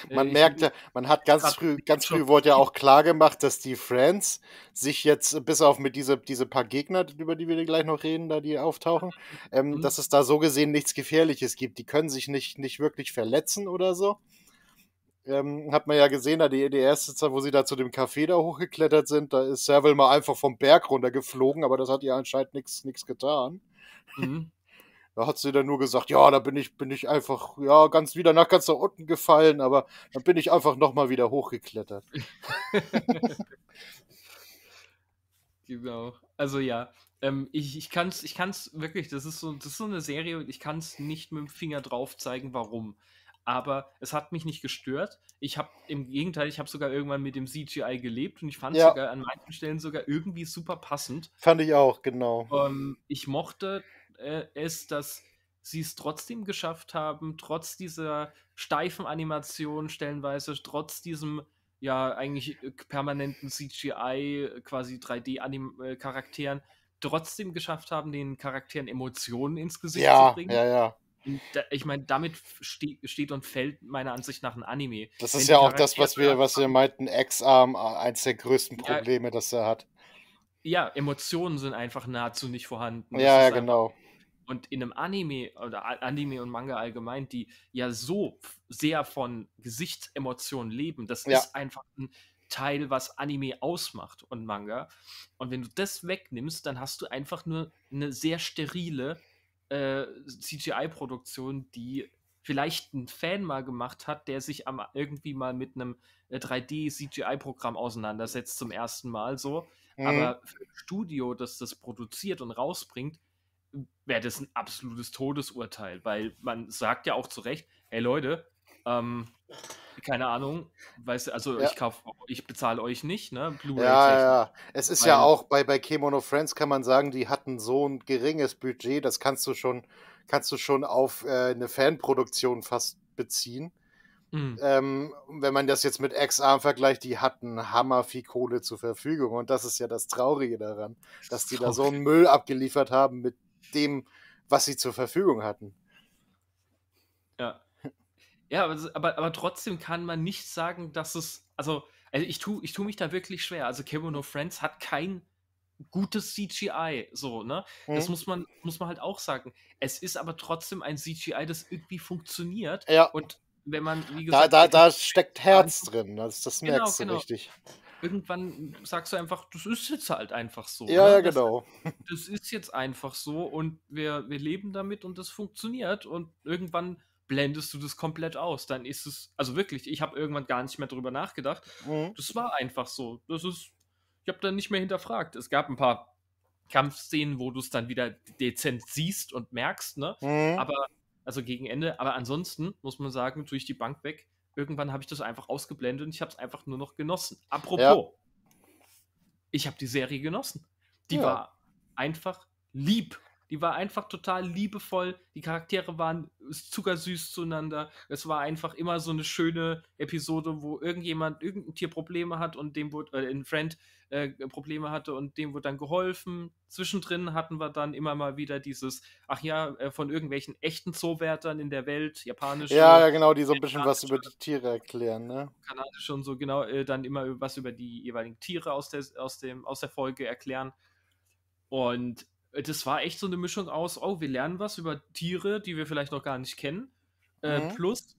A: äh, man merkt ja, man hat ganz früh, ganz früh wurde ja auch klar gemacht, dass die Friends sich jetzt, bis auf mit diese, diese paar Gegner, über die wir gleich noch reden, da die auftauchen, ähm, mhm. dass es da so gesehen nichts Gefährliches gibt. Die können sich nicht, nicht wirklich verletzen oder so ähm, hat man ja gesehen, da die, die erste Zeit, wo sie da zu dem Café da hochgeklettert sind, da ist Serval mal einfach vom Berg runtergeflogen, aber das hat ihr anscheinend nichts getan. Mhm. Da hat sie dann nur gesagt, ja, da bin ich, bin ich einfach, ja, ganz wieder nach ganz nach unten gefallen, aber dann bin ich einfach nochmal wieder hochgeklettert.
B: genau. Also ja, ähm, ich, ich kann es ich kann's wirklich, das ist, so, das ist so eine Serie ich kann es nicht mit dem Finger drauf zeigen, warum aber es hat mich nicht gestört. Ich habe im Gegenteil, ich habe sogar irgendwann mit dem CGI gelebt und ich fand es ja. sogar an manchen Stellen sogar irgendwie super passend.
A: Fand ich auch, genau.
B: Ähm, ich mochte äh, es, dass sie es trotzdem geschafft haben, trotz dieser steifen Animation stellenweise, trotz diesem ja eigentlich äh, permanenten CGI, quasi 3D-Charakteren, äh, trotzdem geschafft haben, den Charakteren Emotionen ins Gesicht ja, zu bringen. Ja, ja da, ich meine, damit ste steht und fällt meiner Ansicht nach ein Anime. Das ist Wenn ja auch das, was wir, was
A: wir meinten, X-Arm, äh, eins der größten Probleme, ja, das er hat.
B: Ja, Emotionen sind einfach nahezu nicht vorhanden. Ja, ja, genau. und in einem Anime oder Anime und Manga allgemein, die ja so sehr von Gesichtsemotionen leben, das ja. ist einfach ein Teil, was Anime ausmacht und Manga. Und wenn du das wegnimmst, dann hast du einfach nur eine sehr sterile äh, CGI-Produktion, die vielleicht ein Fan mal gemacht hat, der sich am, irgendwie mal mit einem 3D-CGI-Programm äh, auseinandersetzt zum ersten Mal so. Mhm. Aber für ein Studio, das das produziert und rausbringt, wäre das ein absolutes Todesurteil, weil man sagt ja auch zu Recht, hey Leute, ähm, keine Ahnung, Weißt du, also ja. ich kauf, ich bezahle euch nicht, ne? Blue ray Ja, ja. Es ist Weil, ja auch
A: bei, bei Kemono Friends kann man sagen, die hatten so ein geringes Budget, das kannst du schon, kannst du schon auf äh, eine Fanproduktion fast beziehen. Mhm. Ähm, wenn man das jetzt mit Ex-Arm vergleicht, die hatten hammer viel Kohle zur Verfügung. Und das ist ja das Traurige daran, dass die da so einen Müll abgeliefert haben mit dem, was sie zur Verfügung hatten.
B: Ja, aber, aber, aber trotzdem kann man nicht sagen, dass es. Also, also ich tue ich tu mich da wirklich schwer. Also, No Friends hat kein gutes CGI, so, ne? Hm. Das mhm. muss man, muss man halt auch sagen. Es ist aber trotzdem ein CGI, das irgendwie funktioniert. Ja. Und wenn man, wie gesagt. Da, da,
A: da steckt Herz drin, das, das genau, merkst du genau. richtig. Irgendwann
B: sagst du einfach, das ist jetzt halt einfach so. Ja, ja ne? genau. Das, das ist jetzt einfach so und wir, wir leben damit und das funktioniert und irgendwann blendest du das komplett aus. Dann ist es, also wirklich, ich habe irgendwann gar nicht mehr darüber nachgedacht. Mhm. Das war einfach so. Das ist, ich habe dann nicht mehr hinterfragt. Es gab ein paar Kampfszenen, wo du es dann wieder dezent siehst und merkst, ne? Mhm. Aber, also gegen Ende, aber ansonsten muss man sagen, durch die Bank weg, irgendwann habe ich das einfach ausgeblendet und ich habe es einfach nur noch genossen. Apropos, ja. ich habe die Serie genossen. Die ja. war einfach lieb die war einfach total liebevoll. Die Charaktere waren zuckersüß zueinander. Es war einfach immer so eine schöne Episode, wo irgendjemand, irgendein Tier Probleme hat und dem wurde, äh, ein Friend äh, Probleme hatte und dem wurde dann geholfen. Zwischendrin hatten wir dann immer mal wieder dieses, ach ja, äh, von irgendwelchen echten Zoowärtern in der Welt, japanisch. Ja, ja genau, die so ein bisschen was über
A: die Tiere erklären, ne?
B: Kanadisch und so, genau, äh, dann immer was über die jeweiligen Tiere aus der, aus dem, aus der Folge erklären. Und äh, das war echt so eine Mischung aus, oh, wir lernen was über Tiere, die wir vielleicht noch gar nicht kennen, äh, mhm. plus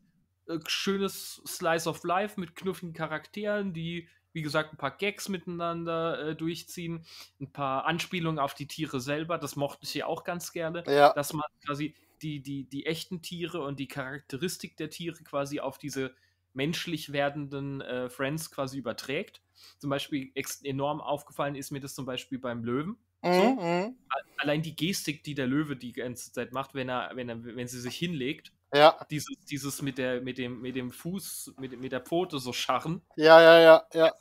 B: äh, schönes Slice of Life mit knuffigen Charakteren, die, wie gesagt, ein paar Gags miteinander äh, durchziehen, ein paar Anspielungen auf die Tiere selber, das mochte ich ja auch ganz gerne, ja. dass man quasi die, die, die echten Tiere und die Charakteristik der Tiere quasi auf diese menschlich werdenden äh, Friends quasi überträgt. Zum Beispiel enorm aufgefallen ist mir das zum Beispiel beim Löwen so. Mhm. Allein die Gestik, die der Löwe die ganze Zeit macht, wenn er, wenn er, wenn sie sich hinlegt. Ja. Dieses, dieses mit der, mit dem, mit dem Fuß, mit, mit der Pfote so scharren.
A: Ja, ja, ja, ja.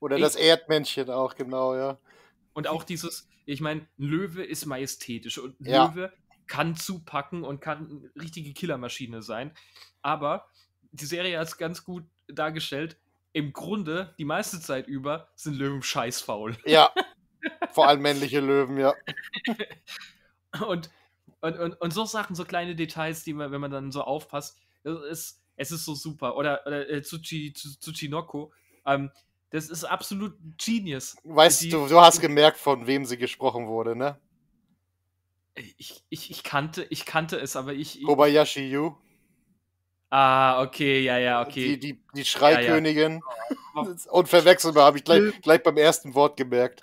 A: Oder ich, das Erdmännchen auch, genau, ja. Und auch
B: dieses, ich meine, Löwe ist majestätisch und ja. Löwe kann zupacken und kann eine richtige Killermaschine sein. Aber die Serie hat es ganz gut dargestellt. Im Grunde, die meiste Zeit über, sind Löwen
A: scheißfaul. Ja, Vor allem männliche Löwen, ja.
B: und, und, und, und so Sachen, so kleine Details, die man, wenn man dann so aufpasst, ist, es ist so super. Oder, oder äh, Tsuchi, Tsuchinoko, ähm, das ist absolut
A: Genius. Weißt die, du, du hast gemerkt, von wem sie gesprochen wurde, ne?
B: Ich, ich, ich, kannte, ich kannte es, aber ich. ich Kobayashi Yu. Ah,
A: okay, ja, ja, okay. Die, die, die Schreikönigin. Ja, ja. Unverwechselbar, habe ich gleich, äh. gleich beim ersten Wort gemerkt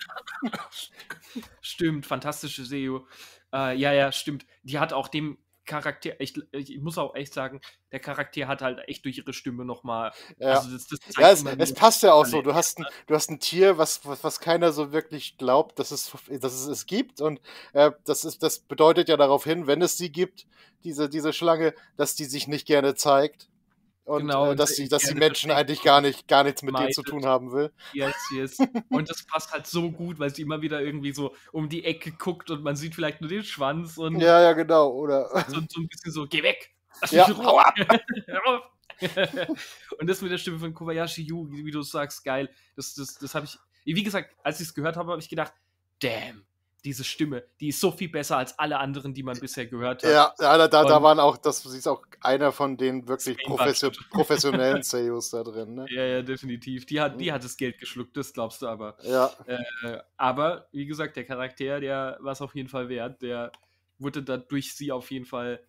B: stimmt, fantastische SEO. Äh, ja, ja, stimmt. Die hat auch dem Charakter, ich, ich, muss auch echt sagen, der Charakter hat halt
A: echt durch ihre Stimme nochmal. Ja, also das, das ja es, es passt ja auch so. Du hast ein, du hast ein Tier, was, was, was keiner so wirklich glaubt, dass es, dass es es gibt. Und äh, das, ist, das bedeutet ja darauf hin, wenn es sie gibt, diese, diese Schlange, dass die sich nicht gerne zeigt und genau, äh, dass, die, dass die Menschen eigentlich gar, nicht, gar nichts mit dir zu tun haben will. Yes, yes.
B: und das passt halt so gut, weil sie immer wieder irgendwie so um die Ecke guckt und man sieht vielleicht nur den Schwanz und. Ja,
A: ja, genau, oder? So,
B: so ein bisschen so, geh weg! ja, hau ab! und das mit der Stimme von Kobayashi Yu, wie du sagst, geil. Das, das, das habe ich, wie gesagt, als ich es gehört habe, habe ich gedacht, damn, diese Stimme, die ist so viel besser als alle
A: anderen, die man bisher gehört hat. Ja, da, da, da waren auch, das ist auch einer von den wirklich profession
B: professionellen Seiyus e da drin. Ne? Ja, ja, definitiv. Die hat, die hat das Geld geschluckt, das glaubst du aber. Ja. Äh, aber, wie gesagt, der Charakter, der war es auf jeden Fall wert, der wurde dadurch sie auf jeden Fall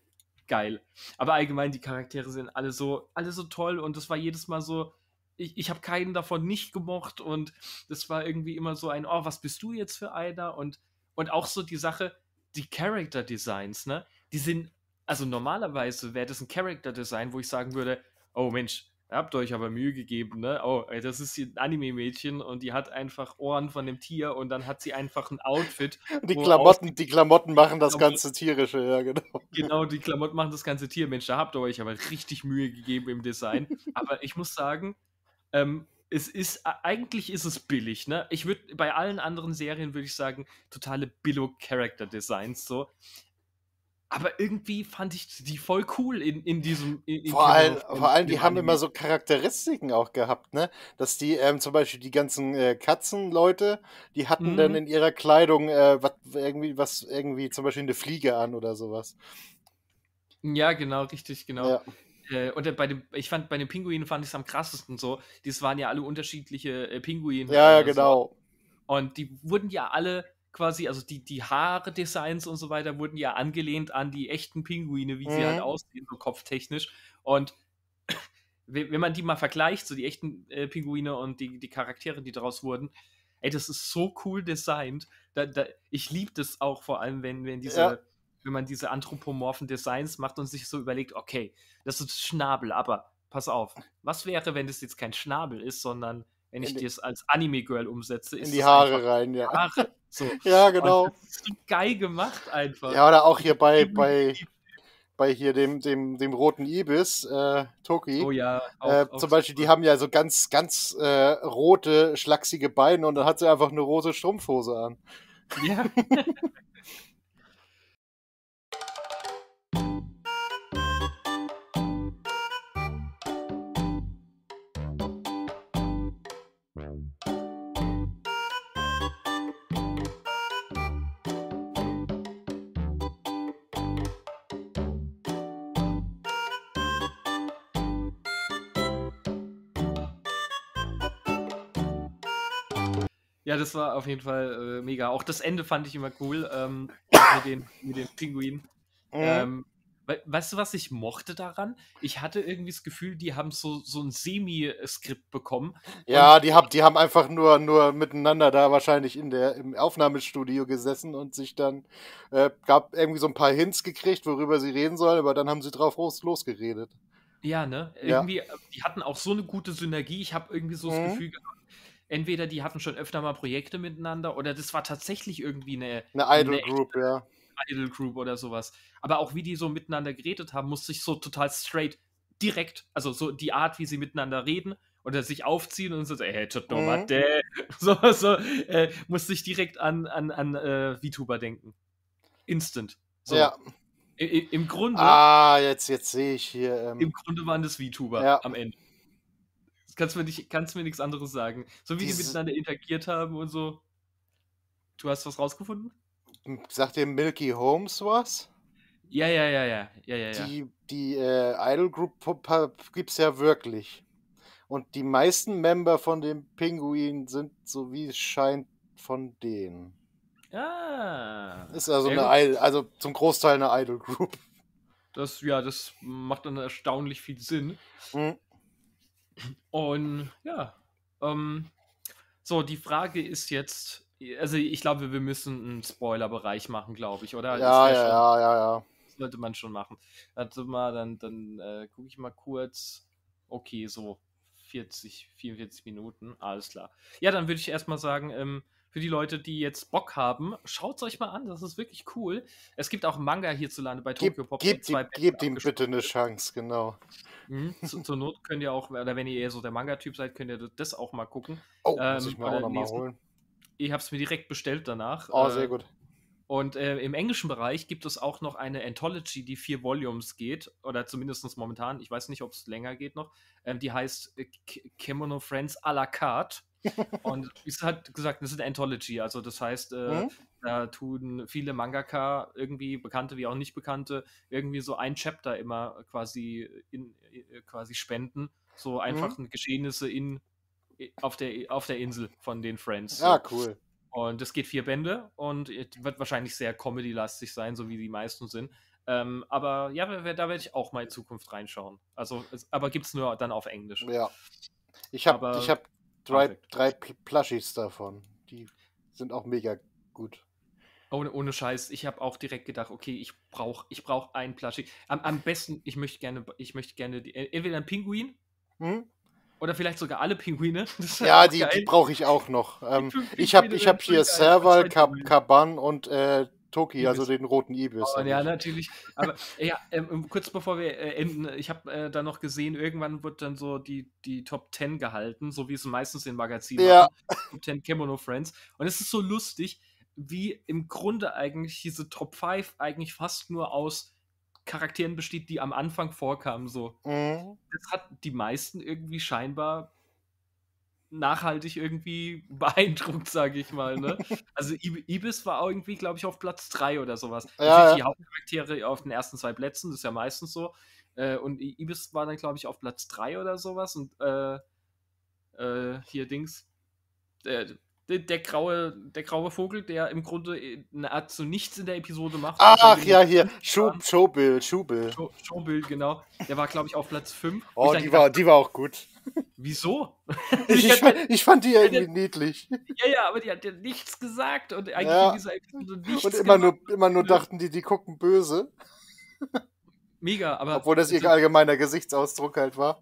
B: geil. Aber allgemein, die Charaktere sind alle so, alle so toll und das war jedes Mal so, ich, ich habe keinen davon nicht gemocht und das war irgendwie immer so ein, oh, was bist du jetzt für einer? Und und auch so die Sache, die Character Designs, ne? Die sind, also normalerweise wäre das ein Character Design, wo ich sagen würde, oh Mensch, habt euch aber Mühe gegeben, ne? Oh, das ist ein Anime-Mädchen und die hat einfach Ohren von dem Tier und dann hat sie einfach ein Outfit. Die Klamotten, die Klamotten machen das ganze tierische, ja, genau. Genau, die Klamotten machen das ganze Tier. Mensch, da habt ihr euch aber richtig Mühe gegeben im Design. aber ich muss sagen, ähm, es ist, eigentlich ist es billig, ne? Ich würde, bei allen anderen Serien würde ich sagen, totale Billo-Character-Designs, so. Aber irgendwie fand ich die voll cool in, in diesem. In, in vor, allem, in, vor allem, die haben immer so
A: Charakteristiken auch gehabt, ne? Dass die ähm, zum Beispiel die ganzen äh, Katzenleute, die hatten mhm. dann in ihrer Kleidung äh, wat, irgendwie was, irgendwie zum Beispiel eine Fliege an oder sowas.
B: Ja, genau, richtig, genau. Ja äh, und bei dem, ich fand, bei den Pinguinen fand ich es am krassesten so. Das waren ja alle unterschiedliche äh, Pinguine. Ja, ja, genau. So. Und die wurden ja alle quasi, also die, die Haare-Designs und so weiter wurden ja angelehnt an die echten Pinguine, wie mhm. sie halt mhm. aussehen, so kopftechnisch. Und wenn man die mal vergleicht, so die echten äh, Pinguine und die, die Charaktere, die daraus wurden, ey, das ist so cool designt. Da, da, ich liebe das auch vor allem, wenn, wenn diese, ja wenn man diese anthropomorphen Designs macht und sich so überlegt, okay, das ist Schnabel, aber pass auf, was wäre, wenn das jetzt kein Schnabel ist, sondern wenn ich das als Anime-Girl umsetze,
A: ist In die Haare rein, ja. Haare. So. ja, genau.
B: das ist so geil gemacht einfach. Ja, oder
A: auch hier bei, bei, bei hier dem, dem, dem roten Ibis, äh, Toki. Oh ja. Äh, auch, äh, zum Beispiel, die haben ja so ganz, ganz äh, rote, schlachsige Beine und dann hat sie einfach eine rote Strumpfhose an. Ja.
B: Ja, das war auf jeden Fall äh, mega. Auch das Ende fand ich immer cool ähm, mit, den, mit den Pinguinen. Mhm. Ähm, weißt du, was ich mochte daran? Ich hatte irgendwie das Gefühl, die haben so, so ein Semi-Skript bekommen. Ja, die, hab, die
A: haben einfach nur, nur miteinander da wahrscheinlich in der, im Aufnahmestudio gesessen und sich dann äh, gab irgendwie so ein paar Hints gekriegt, worüber sie reden sollen, aber dann haben sie drauf los, losgeredet.
B: Ja, ne? Irgendwie, ja. Äh, die hatten auch so eine gute Synergie. Ich habe irgendwie so das mhm. Gefühl gehabt, entweder die hatten schon öfter mal Projekte miteinander oder das war tatsächlich irgendwie eine, eine Idol eine Group, ja. Idol Group oder sowas. Aber auch wie die so miteinander geredet haben, musste ich so total straight direkt, also so die Art, wie sie miteinander reden oder sich aufziehen und so, hey, tut noch mhm. was, so, so, äh, musste ich direkt an, an, an äh, VTuber denken. Instant. So. Ja.
A: I Im Grunde. Ah, jetzt, jetzt sehe ich hier. Ähm, Im Grunde waren das VTuber
B: ja. am Ende. Das kannst du mir, nicht, kannst mir nichts anderes sagen. So wie Dieses... die miteinander interagiert haben
A: und so. Du hast was rausgefunden? Sagt dir Milky Holmes was? Ja, ja, ja, ja. ja, ja, ja. Die, die äh, Idol Group gibt es ja wirklich. Und die meisten Member von dem Pinguin sind, so wie es scheint, von denen. Ah. Ist also eine Idol, also zum Großteil eine Idol Group.
B: Das, ja, das macht dann erstaunlich viel Sinn. Mhm. Und ja, ähm, so, die Frage ist jetzt, also ich glaube, wir müssen einen Spoiler-Bereich machen, glaube ich, oder? Ja, ja, ja, ja, ja. Sollte man schon machen. Warte mal, dann, dann äh, gucke ich mal kurz. Okay, so 40, 44 Minuten, alles klar. Ja, dann würde ich erstmal sagen, ähm, für die Leute, die jetzt Bock haben, schaut es euch mal an, das ist wirklich cool. Es gibt auch Manga hierzulande bei Tokyo Pop. Gebt ihm,
A: ihm bitte eine Chance, genau. Mhm. Zu, zur
B: Not könnt ihr auch, oder wenn ihr eher so der Manga-Typ seid, könnt ihr das auch mal gucken. Oh, ähm, muss ich mir auch nochmal holen. Ich habe es mir direkt bestellt danach. Oh, äh, sehr gut. Und äh, im englischen Bereich gibt es auch noch eine Anthology, die vier Volumes geht, oder zumindest momentan, ich weiß nicht, ob es länger geht noch. Ähm, die heißt äh, Kimono Friends à la carte. Und es hat gesagt, das ist eine Anthology, also das heißt, äh, mhm. da tun viele Mangaka, irgendwie bekannte wie auch nicht bekannte, irgendwie so ein Chapter immer quasi, in, äh, quasi spenden, so mhm. einfach mhm. Geschehnisse in, äh, auf, der, auf der Insel von den Friends. Ah, cool. Und es geht vier Bände und wird wahrscheinlich sehr comedy-lastig sein, so wie die meisten sind. Ähm, aber ja, da werde ich auch mal in Zukunft reinschauen. Also, es, aber gibt es nur dann auf Englisch. Ja. Ich habe drei,
A: drei Plushies davon. Die sind auch mega gut.
B: Ohne, ohne Scheiß, ich habe auch direkt gedacht, okay, ich brauche ich brauch ein Plushie. Am, am besten, ich möchte gerne, ich möchte gerne die, äh, entweder ein Pinguin hm? oder vielleicht sogar alle Pinguine. Ja, die, die
A: brauche ich auch noch. Ähm, ich habe ich hab hier Serval, Kab Kaban und äh, Toki, also den roten Ibis. Oh, ja,
B: natürlich. Aber ja, ähm, ähm, kurz bevor wir äh, enden, ich habe äh, dann noch gesehen, irgendwann wird dann so die, die Top 10 gehalten, so wie es meistens in Magazinen ja. Top 10 Kimono Friends. Und es ist so lustig, wie im Grunde eigentlich diese Top 5 eigentlich fast nur aus Charakteren besteht, die am Anfang vorkamen. So. Mhm. Das hat die meisten irgendwie scheinbar nachhaltig irgendwie beeindruckt, sage ich mal. Ne? Also Ibis war auch irgendwie, glaube ich, auf Platz 3 oder sowas. Ja, die ja. Hauptcharaktere auf den ersten zwei Plätzen, das ist ja meistens so. Äh, und Ibis war dann, glaube ich, auf Platz 3 oder sowas. Und äh, äh, hier Dings. Äh, der, der, graue, der graue Vogel, der im Grunde eine Art zu nichts in der Episode macht. Ach also ja,
A: hier, Schub, Schobel, Schubel.
B: Schobel, genau. Der war, glaube ich, auf Platz 5. Oh, die,
A: war, die war auch gut. Wieso? Also ich, ich, fand, ich, fand, die irgendwie niedlich.
B: Ja, ja, aber die hat ja nichts gesagt und eigentlich ja. in dieser Episode nichts Und immer nur,
A: immer nur dachten die, die gucken böse. Mega, aber. Obwohl das ihr also allgemeiner Gesichtsausdruck halt war.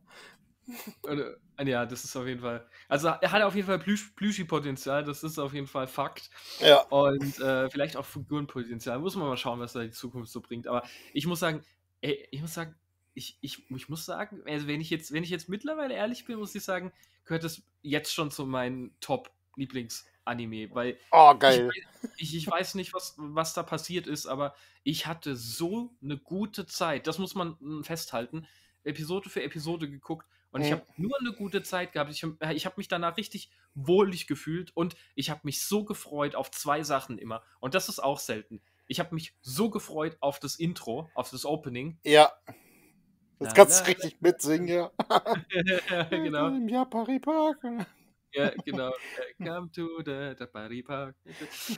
B: Ja, das ist auf jeden Fall. Also er hat auf jeden Fall Plüsch, Plüschi-Potenzial, das ist auf jeden Fall Fakt. Ja. Und äh, vielleicht auch Figurenpotenzial. Muss man mal schauen, was da die Zukunft so bringt. Aber ich muss sagen, ey, ich muss sagen, ich, ich, ich muss sagen, also wenn ich jetzt, wenn ich jetzt mittlerweile ehrlich bin, muss ich sagen, gehört das jetzt schon zu meinen Top-Lieblings-Anime. Weil oh, geil. Ich, ich, ich weiß nicht, was, was da passiert ist, aber ich hatte so eine gute Zeit. Das muss man hm, festhalten. Episode für Episode geguckt und ich habe nur eine gute Zeit gehabt. Ich, äh, ich habe mich danach richtig wohlig gefühlt und ich habe mich so gefreut auf zwei Sachen immer. Und das ist auch selten. Ich habe mich so gefreut auf das Intro, auf das Opening.
A: Ja. Das kannst du richtig mitsingen, ja.
B: genau. Ja, Paris Ja, genau. Äh, come to the, the Paris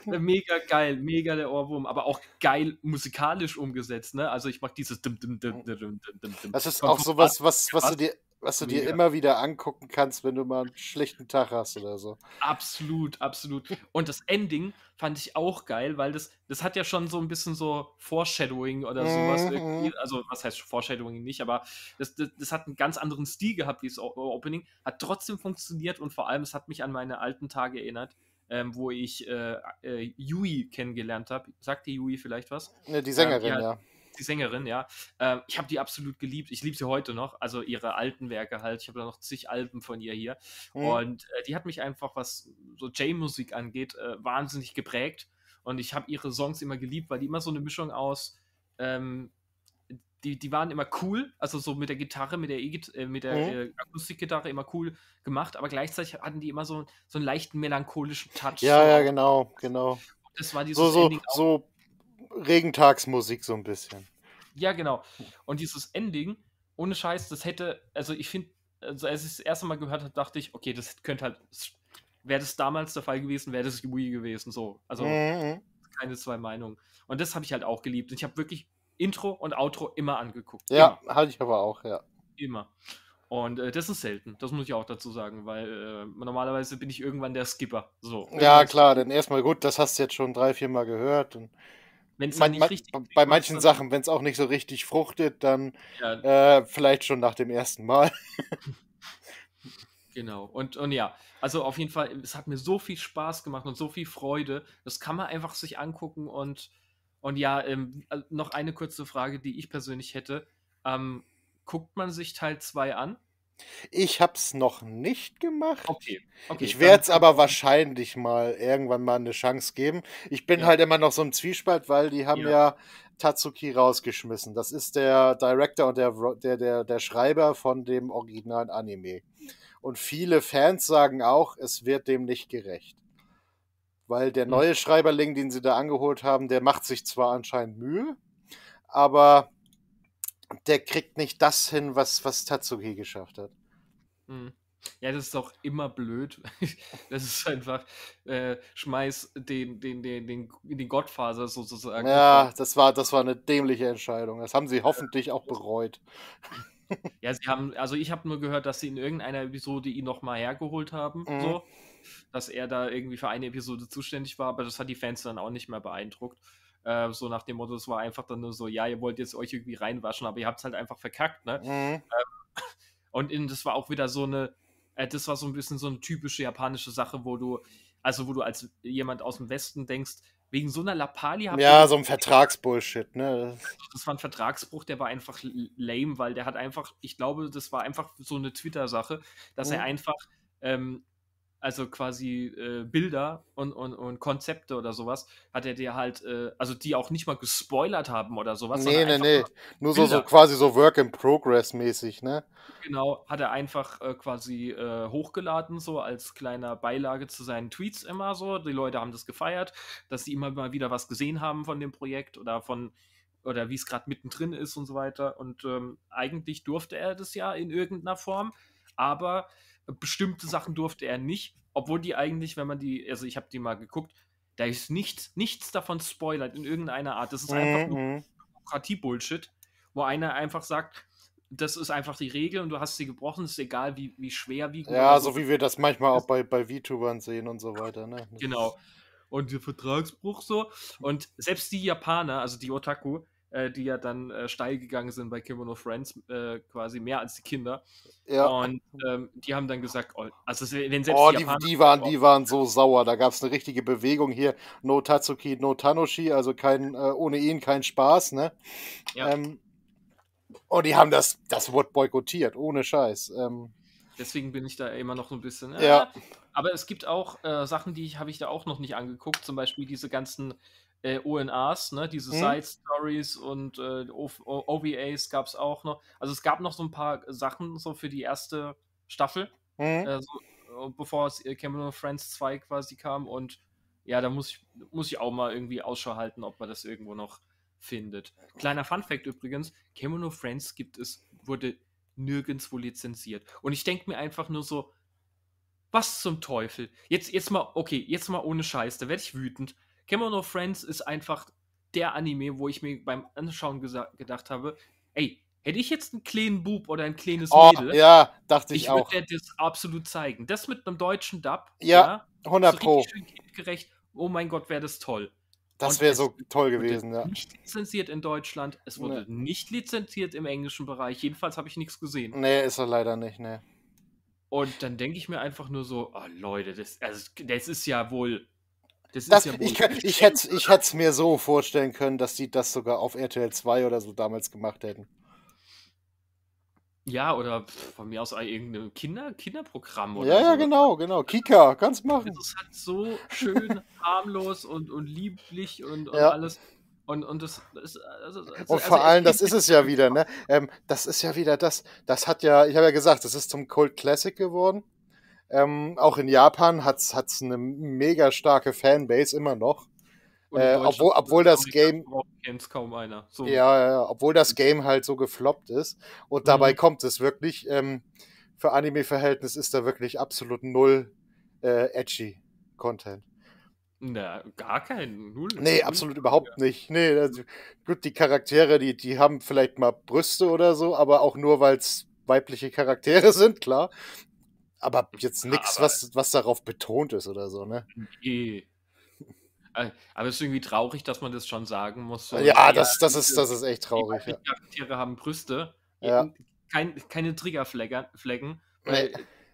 B: äh, Mega geil, mega der Ohrwurm, aber auch geil musikalisch umgesetzt, ne? Also ich mag dieses Dim, Dim, Dim, Dim, Dim, Dim, Das ist auch sowas, was, was du dir was du Mega. dir immer
A: wieder angucken kannst, wenn du mal einen schlechten Tag hast oder so. Absolut,
B: absolut. Und das Ending fand ich auch geil, weil das, das hat ja schon so ein bisschen so Foreshadowing oder sowas. Mhm. Also, was heißt Foreshadowing nicht, aber das, das, das, hat einen ganz anderen Stil gehabt, wie das Opening. Hat trotzdem funktioniert und vor allem, es hat mich an meine alten Tage erinnert. Ähm, wo ich äh, äh, Yui kennengelernt habe. Sagt die Yui vielleicht was? Ne, die ähm, Sängerin, ähm, die hat, ja die Sängerin, ja. Ähm, ich habe die absolut geliebt. Ich liebe sie heute noch. Also ihre alten Werke halt. Ich habe da noch zig Alben von ihr hier. Mhm. Und äh, die hat mich einfach, was so J-Musik angeht, äh, wahnsinnig geprägt. Und ich habe ihre Songs immer geliebt, weil die immer so eine Mischung aus. Ähm, die, die waren immer cool, also so mit der Gitarre, mit der, e äh, mit der mhm. äh, Akustikgitarre immer cool gemacht, aber gleichzeitig hatten die immer so, so einen leichten melancholischen Touch. Ja, so. ja,
A: genau, genau. Das war die so, so, so Regentagsmusik so ein bisschen.
B: Ja, genau. Und dieses Ending, ohne Scheiß, das hätte, also ich finde, also als ich das erste Mal gehört habe, dachte ich, okay, das könnte halt, wäre das damals der Fall gewesen, wäre das Wii gewesen, so. Also mhm. keine zwei Meinungen. Und das habe ich halt auch geliebt. Und ich habe wirklich Intro und Outro immer angeguckt. Ja, hatte ich aber auch, ja. Immer. Und äh, das ist selten, das muss ich auch dazu sagen, weil äh, normalerweise bin ich irgendwann der Skipper. So. Ja, klar,
A: dann erstmal gut, das hast du jetzt schon drei, vier Mal gehört. Und Wenn's man, nicht man, richtig bei manchen macht, Sachen, wenn es auch nicht so richtig fruchtet, dann ja. äh, vielleicht schon nach dem ersten Mal.
B: genau. Und, und ja, also auf jeden Fall, es hat mir so viel Spaß gemacht und so viel Freude. Das kann man einfach sich angucken und, und ja, ähm, also noch eine kurze Frage, die ich persönlich hätte. Ähm, guckt man sich Teil 2 an?
A: Ich habe es noch nicht gemacht. Okay. okay ich werde es aber wahrscheinlich mal irgendwann mal eine Chance geben. Ich bin ja. halt immer noch so im Zwiespalt, weil die haben ja. ja, Tatsuki rausgeschmissen. Das ist der Director und der, der, der, der Schreiber von dem originalen Anime. Und viele Fans sagen auch, es wird dem nicht gerecht. Weil der hm. neue Schreiberling, den sie da angeholt haben, der macht sich zwar anscheinend Mühe, aber der kriegt nicht das hin, was, was Tatsuki geschafft hat. Mhm.
B: Ja, das ist auch immer blöd. Das ist einfach, äh, schmeiß den, den, den, den, den Gottfaser sozusagen. Ja,
A: das war, das war eine dämliche Entscheidung. Das haben sie hoffentlich auch bereut.
B: Ja, sie haben, also ich habe nur gehört, dass sie in irgendeiner Episode ihn nochmal hergeholt haben, mhm. so, dass er da irgendwie für eine Episode zuständig war, aber das hat die Fans dann auch nicht mehr beeindruckt. Äh, so nach dem Motto, es war einfach dann nur so, ja, ihr wollt jetzt euch irgendwie reinwaschen, aber ihr habt es halt einfach verkackt, ne? Mhm. Ähm, und in, das war auch wieder so eine, äh, das war so ein bisschen so eine typische japanische Sache, wo du, also wo du als jemand aus dem Westen denkst, wegen so einer Lapali haben Ja, so ein
A: Vertragsbullshit, ne?
B: Das war ein Vertragsbruch, der war einfach lame, weil der hat einfach, ich glaube, das war einfach so eine Twitter-Sache, dass mhm. er einfach ähm, also quasi äh, Bilder und, und, und Konzepte oder sowas, hat er dir halt, äh, also die auch nicht mal gespoilert haben oder sowas. Nee, nee, nee. Nur so, so quasi so
A: Work in Progress mäßig, ne?
B: Genau, hat er einfach äh, quasi äh, hochgeladen, so als kleiner Beilage zu seinen Tweets immer so. Die Leute haben das gefeiert, dass sie immer mal wieder was gesehen haben von dem Projekt oder von oder wie es gerade mittendrin ist und so weiter. Und ähm, eigentlich durfte er das ja in irgendeiner Form, aber bestimmte Sachen durfte er nicht, obwohl die eigentlich, wenn man die, also ich habe die mal geguckt, da ist nichts, nichts davon spoilert in irgendeiner Art. Das ist einfach mhm. nur mhm. Demokratie-Bullshit, wo einer einfach sagt, das ist einfach die Regel und du hast sie gebrochen,
A: ist egal, wie, wie schwer, wie gut. Ja, so wie wir das manchmal auch bei, bei VTubern sehen und so weiter. Ne?
B: Genau. Und der Vertragsbruch so. Und selbst die Japaner, also die Otaku, äh, die ja dann äh, steil gegangen sind bei Kimono Friends, äh, quasi mehr als die Kinder. Ja. Und ähm, die haben dann gesagt, oh, also wenn selbst oh, die, die, die waren, die
A: waren so sauer. Da gab es eine richtige Bewegung hier, no Tatsuki, no Tanoshi, also kein, äh, ohne ihn kein Spaß, ne? Ja. Ähm,
B: und die haben das,
A: das wurde boykottiert, ohne Scheiß. Ähm, Deswegen bin ich da immer noch ein bisschen. ja. Äh,
B: aber es gibt auch äh, Sachen, die habe ich da auch noch nicht angeguckt. Zum Beispiel diese ganzen äh, ONAs, ne? diese hm. Side Stories und äh, OVAs gab es auch noch. Also es gab noch so ein paar Sachen so für die erste Staffel, hm. äh, so, äh, bevor es äh, Cameron Friends 2 quasi kam. Und ja, da muss ich, muss ich auch mal irgendwie Ausschau halten, ob man das irgendwo noch findet. Kleiner Fun Fact übrigens: Cameron Friends gibt es, wurde nirgendwo lizenziert. Und ich denke mir einfach nur so, was zum Teufel? Jetzt, jetzt mal, okay, jetzt mal ohne Scheiß, da werde ich wütend. Kemono Friends ist einfach der Anime, wo ich mir beim Anschauen gedacht habe, ey, hätte ich jetzt einen kleinen Bub oder ein kleines oh, Mädel, ja, dachte ich, ich auch. Ich würde das absolut zeigen. Das mit einem deutschen Dub, ja, ja 100 so pro. Schön kindgerecht. Oh mein Gott, wäre das toll. Das wäre so toll gewesen, ja. Nicht lizenziert in Deutschland, es wurde nee. nicht lizenziert im englischen Bereich. Jedenfalls habe ich nichts gesehen. Nee, ist er leider nicht, nee. Und dann denke ich mir einfach nur so, oh Leute, das, also, das ist ja wohl
A: das das, ja ich, ich hätte ich es mir so vorstellen können, dass die das sogar auf RTL 2 oder so damals gemacht hätten.
B: Ja, oder von mir aus irgendein Kinder, Kinderprogramm oder Ja, ja,
A: genau, genau. Kika, kannst machen. Das ist halt so
B: schön harmlos und, und lieblich und, und ja. alles. Und, und, das, das also, also, und also vor also, allem, das ist es ja
A: wieder, ne? Ähm, das ist ja wieder das. Das hat ja, ich habe ja gesagt, das ist zum Cold Classic geworden. Ähm, auch in Japan hat es eine mega starke Fanbase immer noch. Äh, obwohl, obwohl das Game.
B: Games kaum einer. So.
A: Ja, obwohl das Game halt so gefloppt ist. Und dabei mhm. kommt es wirklich, ähm, für Anime-Verhältnis ist da wirklich absolut null äh, edgy Content.
B: Na, gar kein. Null. Nee, absolut
A: Null. überhaupt nicht. Nee, also, gut, die Charaktere, die, die haben vielleicht mal Brüste oder so, aber auch nur, weil es weibliche Charaktere sind, klar aber jetzt nichts, was, was darauf betont ist oder so, ne? Nee.
B: Äh, aber es ist irgendwie traurig, dass man das schon sagen muss. So, ja, das, das, ist, das ist echt traurig. Die Charaktere ja. haben Brüste, ja. kein, keine Triggerflecken. Nee.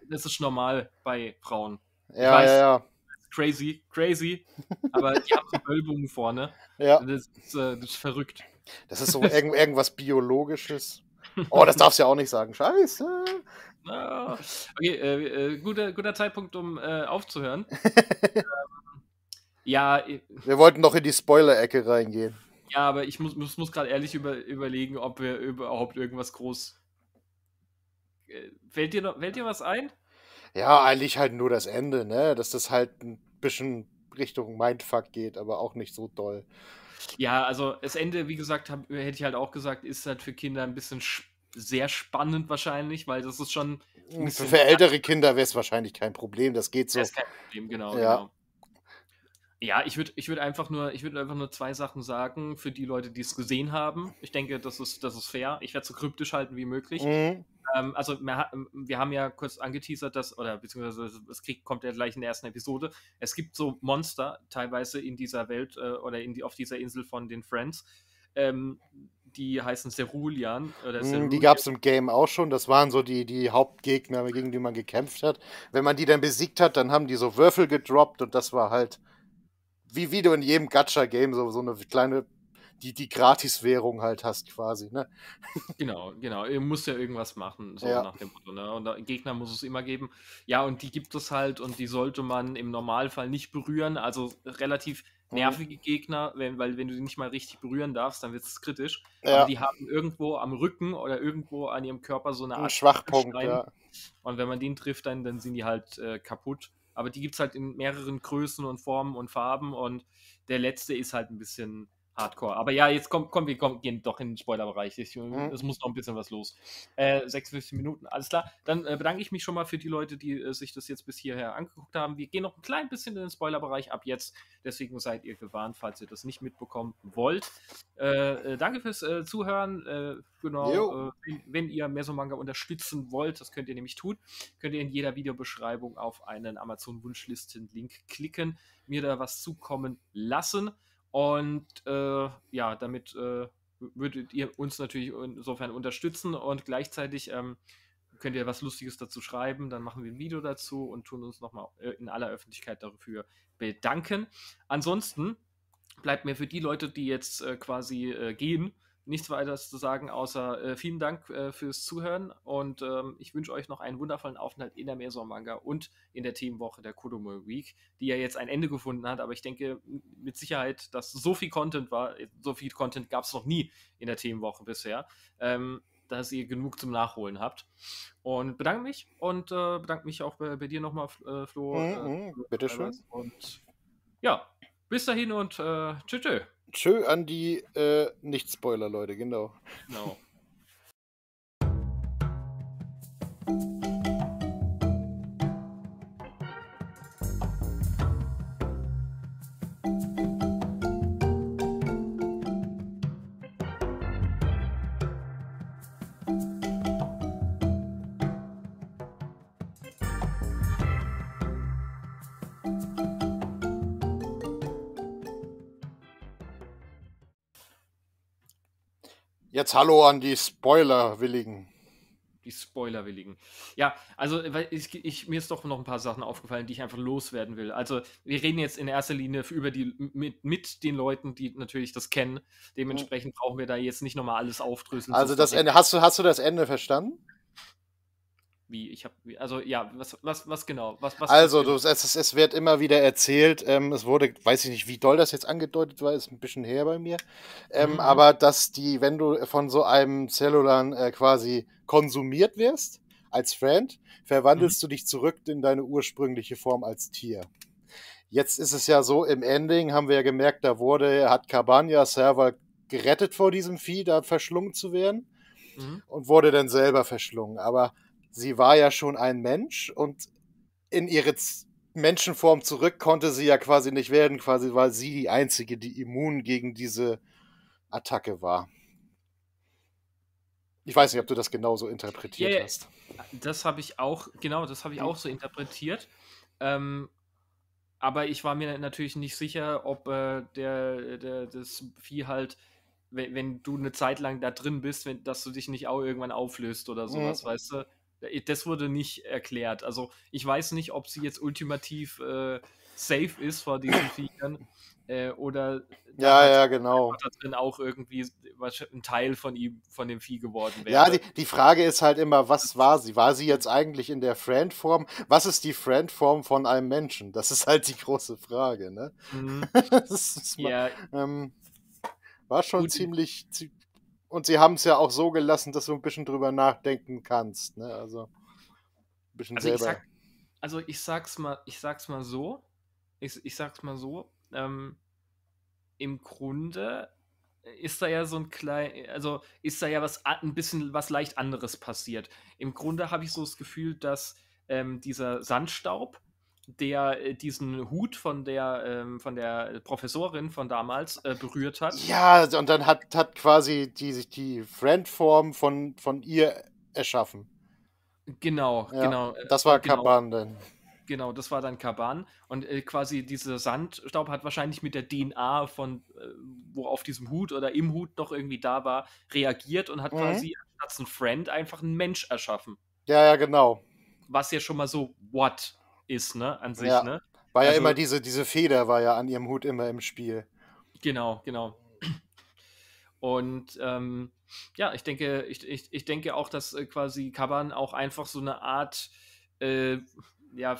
B: Das ist normal bei Frauen. Ja, weiß, ja, ja. Crazy,
A: crazy, aber die haben so Wölbungen vorne. Ja. Das ist, äh, das ist verrückt. Das ist so irgend, irgendwas Biologisches. Oh, das darfst du ja auch nicht sagen. Scheiße.
B: Ah. okay, äh, äh, guter, guter Zeitpunkt, um äh, aufzuhören. ähm, ja. Wir wollten noch in
A: die Spoiler-Ecke reingehen.
B: Ja, aber ich muss, muss, muss gerade ehrlich über, überlegen, ob wir überhaupt irgendwas groß. Äh, fällt dir, noch, fällt dir was ein?
A: Ja, eigentlich halt nur das Ende, ne? Dass das halt ein bisschen Richtung Mindfuck geht, aber auch nicht so doll.
B: Ja, also das Ende, wie gesagt, hab, hätte ich halt auch gesagt, ist halt für Kinder ein bisschen sehr spannend wahrscheinlich, weil das ist schon. Für ältere
A: Kinder wäre es wahrscheinlich kein Problem, das geht so. Das ist kein Problem, genau. Ja, genau.
B: ja ich würde ich würd einfach, nur, würd einfach nur zwei Sachen sagen für die Leute, die es gesehen haben. Ich denke, das ist, das ist fair. Ich werde es so kryptisch halten wie möglich. Mhm. Ähm, also, wir haben ja kurz angeteasert, dass, oder beziehungsweise es kommt ja gleich in der ersten Episode. Es gibt so Monster teilweise in dieser Welt äh, oder in die, auf dieser Insel von den Friends. Ähm, die heißen Cerulean. Äh, mm, Cerulean. Die gab
A: es im Game auch schon. Das waren so die, die Hauptgegner, gegen die man gekämpft hat. Wenn man die dann besiegt hat, dann haben die so Würfel gedroppt und das war halt, wie, wie du in jedem Gacha-Game so, so eine kleine, die, die Gratis-Währung halt hast quasi. Ne?
B: Genau, genau. Ihr müsst ja irgendwas machen, so ja. nach dem Motto. Ne? Und Gegner muss es immer geben. Ja, und die gibt es halt und die sollte man im Normalfall nicht berühren. Also relativ nervige Gegner, wenn, weil wenn du die nicht mal richtig berühren darfst, dann wird es kritisch. Ja. Aber die haben irgendwo am Rücken oder irgendwo an ihrem Körper so eine Art Ein Schwachpunkt. Ja. Und wenn man den trifft, dann, dann sind die halt äh, kaputt. Aber die gibt es halt in mehreren Größen und Formen und Farben und der letzte ist halt ein bisschen Hardcore. Aber ja, jetzt kommt, komm, wir kommen, gehen doch in den Spoilerbereich. Ich, äh, mhm. Es muss noch ein bisschen was los. Äh, 56 Minuten, alles klar. Dann äh, bedanke ich mich schon mal für die Leute, die äh, sich das jetzt bis hierher angeguckt haben. Wir gehen noch ein klein bisschen in den Spoilerbereich ab jetzt. Deswegen seid ihr gewarnt, falls ihr das nicht mitbekommen wollt. Äh, äh, danke fürs Zuhören. genau. Wenn, wenn, ihr Mesomanga unterstützen wollt, das könnt ihr nämlich tun, könnt ihr in jeder Videobeschreibung auf einen Amazon-Wunschlisten-Link klicken, mir da was zukommen lassen. Und äh, ja, damit äh, würdet ihr uns natürlich insofern unterstützen und gleichzeitig ähm, könnt ihr was Lustiges dazu schreiben, dann machen wir ein Video dazu und tun uns nochmal äh, in aller Öffentlichkeit dafür bedanken. Ansonsten bleibt mir für die Leute, die jetzt äh, quasi äh, gehen, nichts weiter zu sagen, außer äh, vielen Dank äh, fürs Zuhören und ähm, ich wünsche euch noch einen wundervollen Aufenthalt in der meson und in der Themenwoche der Kodomo Week, die ja jetzt ein Ende gefunden hat, aber ich denke mit Sicherheit, dass so viel Content war, äh, so viel Content gab es noch nie in der Themenwoche bisher, ähm, dass ihr genug zum Nachholen habt. Und bedanke mich und äh, bedanke mich auch bei, bei dir nochmal, äh, Flo. Mhm, äh, mhm, Flo bitteschön. Und ja, bis dahin und äh,
A: tschüss. Tschö an die äh, Nicht-Spoiler-Leute, genau. Genau. jetzt Hallo an die Spoilerwilligen. Die Spoilerwilligen.
B: Ja, also ich, ich, mir ist doch noch ein paar Sachen aufgefallen, die ich einfach loswerden will. Also wir reden jetzt in erster Linie über die, mit, mit den Leuten, die natürlich das kennen. Dementsprechend brauchen wir da jetzt
A: nicht nochmal alles aufdröseln. Also das Ende, hast du, hast du das Ende verstanden? Wie,
B: ich habe, also ja, was, was, was genau? Was, was also, du, genau? es,
A: es wird immer wieder erzählt, ähm, es wurde, weiß ich nicht, wie doll das jetzt angedeutet war, ist ein bisschen her bei mir, ähm, mhm. aber dass die, wenn du von so einem Cellulan äh, quasi konsumiert wirst, als Friend, verwandelst mhm. du dich zurück in deine ursprüngliche Form als Tier. Jetzt ist es ja so, im Ending haben wir ja gemerkt, da wurde, hat Cabania Server gerettet vor diesem Vieh, da verschlungen zu werden mhm. und wurde dann selber verschlungen. Aber sie war ja schon ein Mensch und in ihre Z Menschenform zurück konnte sie ja quasi nicht werden, quasi war sie die Einzige, die immun gegen diese Attacke war. Ich weiß nicht, ob du das genauso interpretiert yeah,
B: hast. Das habe ich auch, genau, das habe ich mhm. auch so interpretiert. Ähm, aber ich war mir natürlich nicht sicher, ob äh, der, der, das Vieh halt, wenn, wenn, du eine Zeit lang da drin bist, wenn, dass du dich nicht auch irgendwann auflöst oder mhm. sowas, mhm. weißt du? Äh, das wurde nicht erklärt. Also ich weiß nicht, ob sie jetzt ultimativ äh, safe ist vor diesen Viechern äh, oder ja, ja, genau. da drin auch irgendwie ein Teil von ihm, von dem Vieh geworden wäre. Ja, die,
A: die Frage ist halt immer, was war sie? War sie jetzt eigentlich in der Friend-Form? Was ist die Friend-Form von einem Menschen? Das ist halt die große Frage, ne? Mhm. mal, ja. Ähm, war schon ziemlich, und sie haben es ja auch so gelassen, dass du ein bisschen drüber nachdenken kannst. Ne? Also ein bisschen also selber. Ich sag,
B: also ich sag's mal, ich sag's mal so. Ich, ich sag's mal so. Ähm, Im Grunde ist da ja so ein klein, also ist da ja was ein bisschen was leicht anderes passiert. Im Grunde habe ich so das Gefühl, dass ähm, dieser Sandstaub der äh, diesen Hut von der, ähm, von der Professorin von damals äh, berührt hat. Ja, und dann
A: hat, hat quasi die, sich die Friend-Form von, von ihr erschaffen. Genau, ja, genau. Das war genau. Kaban dann.
B: Genau, das war dann Kaban. Und äh, quasi dieser Sandstaub hat wahrscheinlich mit der DNA von, äh, wo auf diesem Hut oder im Hut noch irgendwie da war, reagiert und hat mhm. quasi als ein Friend einfach einen Mensch erschaffen.
A: Ja, ja, genau.
B: Was ja schon mal so, what? ist, ne, an sich, ja. ne? War ja also, immer diese,
A: diese Feder war ja an ihrem Hut immer im Spiel. Genau, genau. Und
B: ähm, ja, ich denke, ich, ich, ich denke auch, dass äh, quasi Kaban auch einfach so eine Art, äh, ja,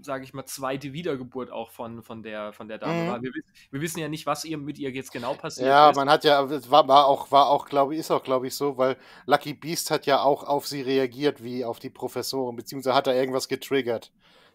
B: sage ich mal, zweite Wiedergeburt auch von, von, der, von der Dame mhm. war. Wir, wir, wissen ja nicht, was ihr mit ihr jetzt genau passiert ja, ist. Ja, man
A: hat ja, war, war auch, war auch, glaube ich, ist auch, glaube ich, so, weil Lucky Beast hat ja auch auf sie reagiert wie auf die Professoren, beziehungsweise hat da irgendwas getriggert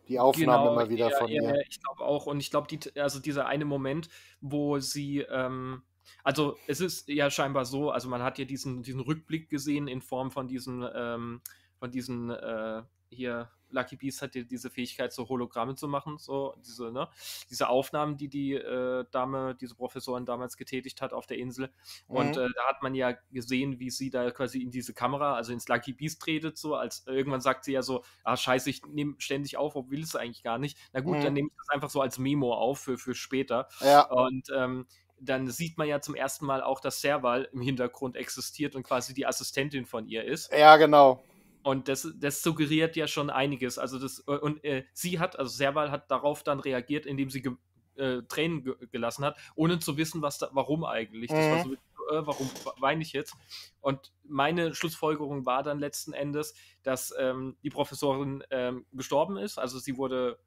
A: die Aufnahmen genau, immer wieder ja, von ihr. Ja,
B: ich glaube auch. Und ich glaube, die, also dieser eine Moment, wo sie, ähm, also es ist ja scheinbar so, also man hat ja diesen, diesen Rückblick gesehen in Form von diesen, ähm, von diesen äh, hier Lucky Beast hat diese Fähigkeit, so Hologramme zu machen, so diese, ne, diese Aufnahmen, die die äh, Dame, diese Professorin damals getätigt hat auf der Insel. Mhm. Und äh, da hat man ja gesehen, wie sie da quasi in diese Kamera, also ins Lucky Beast tretet, so als irgendwann sagt sie ja so, ah scheiße, ich nehme ständig auf, ob will es eigentlich gar nicht. Na gut, mhm. dann nehme ich das einfach so als Memo auf für, für später. Ja. Und ähm, dann sieht man ja zum ersten Mal auch, dass Serval im Hintergrund existiert und quasi die Assistentin von ihr ist. Ja, genau. Und das, das suggeriert ja schon einiges. Also das, äh, und äh, sie hat, also Serval hat darauf dann reagiert, indem sie ge äh, Tränen ge gelassen hat, ohne zu wissen, was da, warum eigentlich. Das war mhm. so, äh, warum weine ich jetzt? Und meine Schlussfolgerung war dann letzten Endes, dass ähm, die Professorin ähm, gestorben ist. Also sie wurde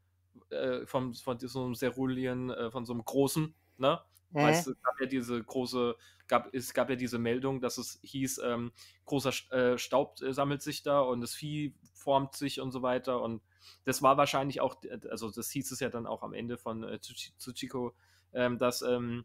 B: äh, vom, von so einem Cerulean, äh, von so einem großen, ne? Hä? Weißt du, es gab ja diese große, gab, es gab ja diese Meldung, dass es hieß, ähm, großer äh, Staub äh, sammelt sich da und das Vieh formt sich und so weiter. Und das war wahrscheinlich auch, also das hieß es ja dann auch am Ende von äh, Tsuchiko, ähm, dass ähm,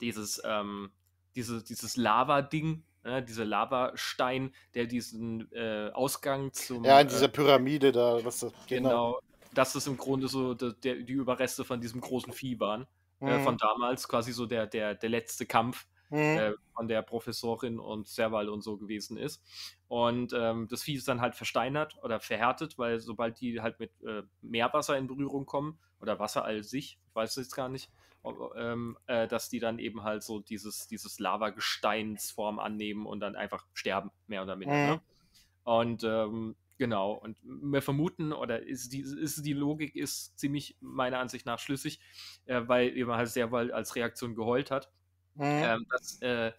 B: dieses, ähm, diese, dieses Lava-Ding, äh, dieser Lavastein, der diesen äh, Ausgang zum. Ja, in dieser äh,
A: Pyramide da, was das, genau. genau.
B: dass das im Grunde so die, die Überreste von diesem großen Vieh waren mhm. äh, von mhm. damals, quasi so der, der, der letzte Kampf mhm. äh, von der Professorin und Serval und so gewesen ist. Und ähm, das Vieh ist dann halt versteinert oder verhärtet, weil sobald die halt mit äh, Meerwasser in Berührung kommen oder Wasser als sich, ich weiß jetzt gar nicht, ähm, äh, dass die dann eben halt so dieses, dieses Lavagesteinsform annehmen und dann einfach sterben, mehr oder minder. Ne? Mhm. Ne? Und ähm, Genau, und wir vermuten, oder ist die, ist die Logik ist ziemlich meiner Ansicht nach schlüssig, äh, weil eben halt sehr bald als Reaktion geheult hat, mhm. ähm, dass äh,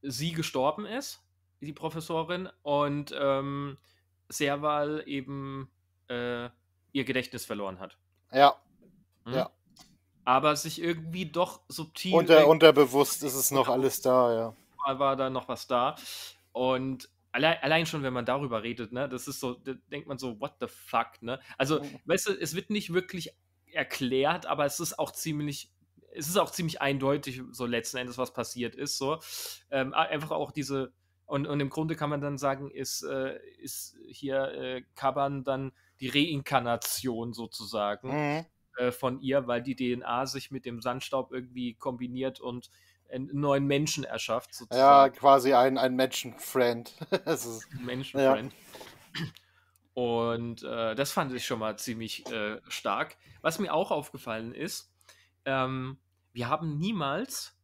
B: sie gestorben ist, die Professorin, und ähm, Serval eben äh, ihr Gedächtnis verloren hat.
A: Ja. Mhm. Ja.
B: Aber sich irgendwie doch
A: subtil. Unter, unterbewusst ist es noch genau. alles da, ja.
B: War, war da noch was da. Und allein, schon, wenn man darüber redet, ne, das ist so, da denkt man so, what the fuck, ne? Also, mhm. weißt du, es wird nicht wirklich erklärt, aber es ist auch ziemlich es ist auch ziemlich eindeutig, so letzten Endes, was passiert ist. So. Ähm, einfach auch diese, und, und im Grunde kann man dann sagen, ist, äh, ist hier äh, Kaban dann die Reinkarnation sozusagen mhm. äh, von ihr, weil die DNA sich mit dem Sandstaub irgendwie kombiniert und neuen Menschen erschafft. Sozusagen. Ja,
A: quasi ein, ein Menschenfriend. Menschenfriend. Ja. Und
B: äh, das fand ich schon mal ziemlich äh, stark. Was mir auch aufgefallen ist, ähm, wir haben niemals,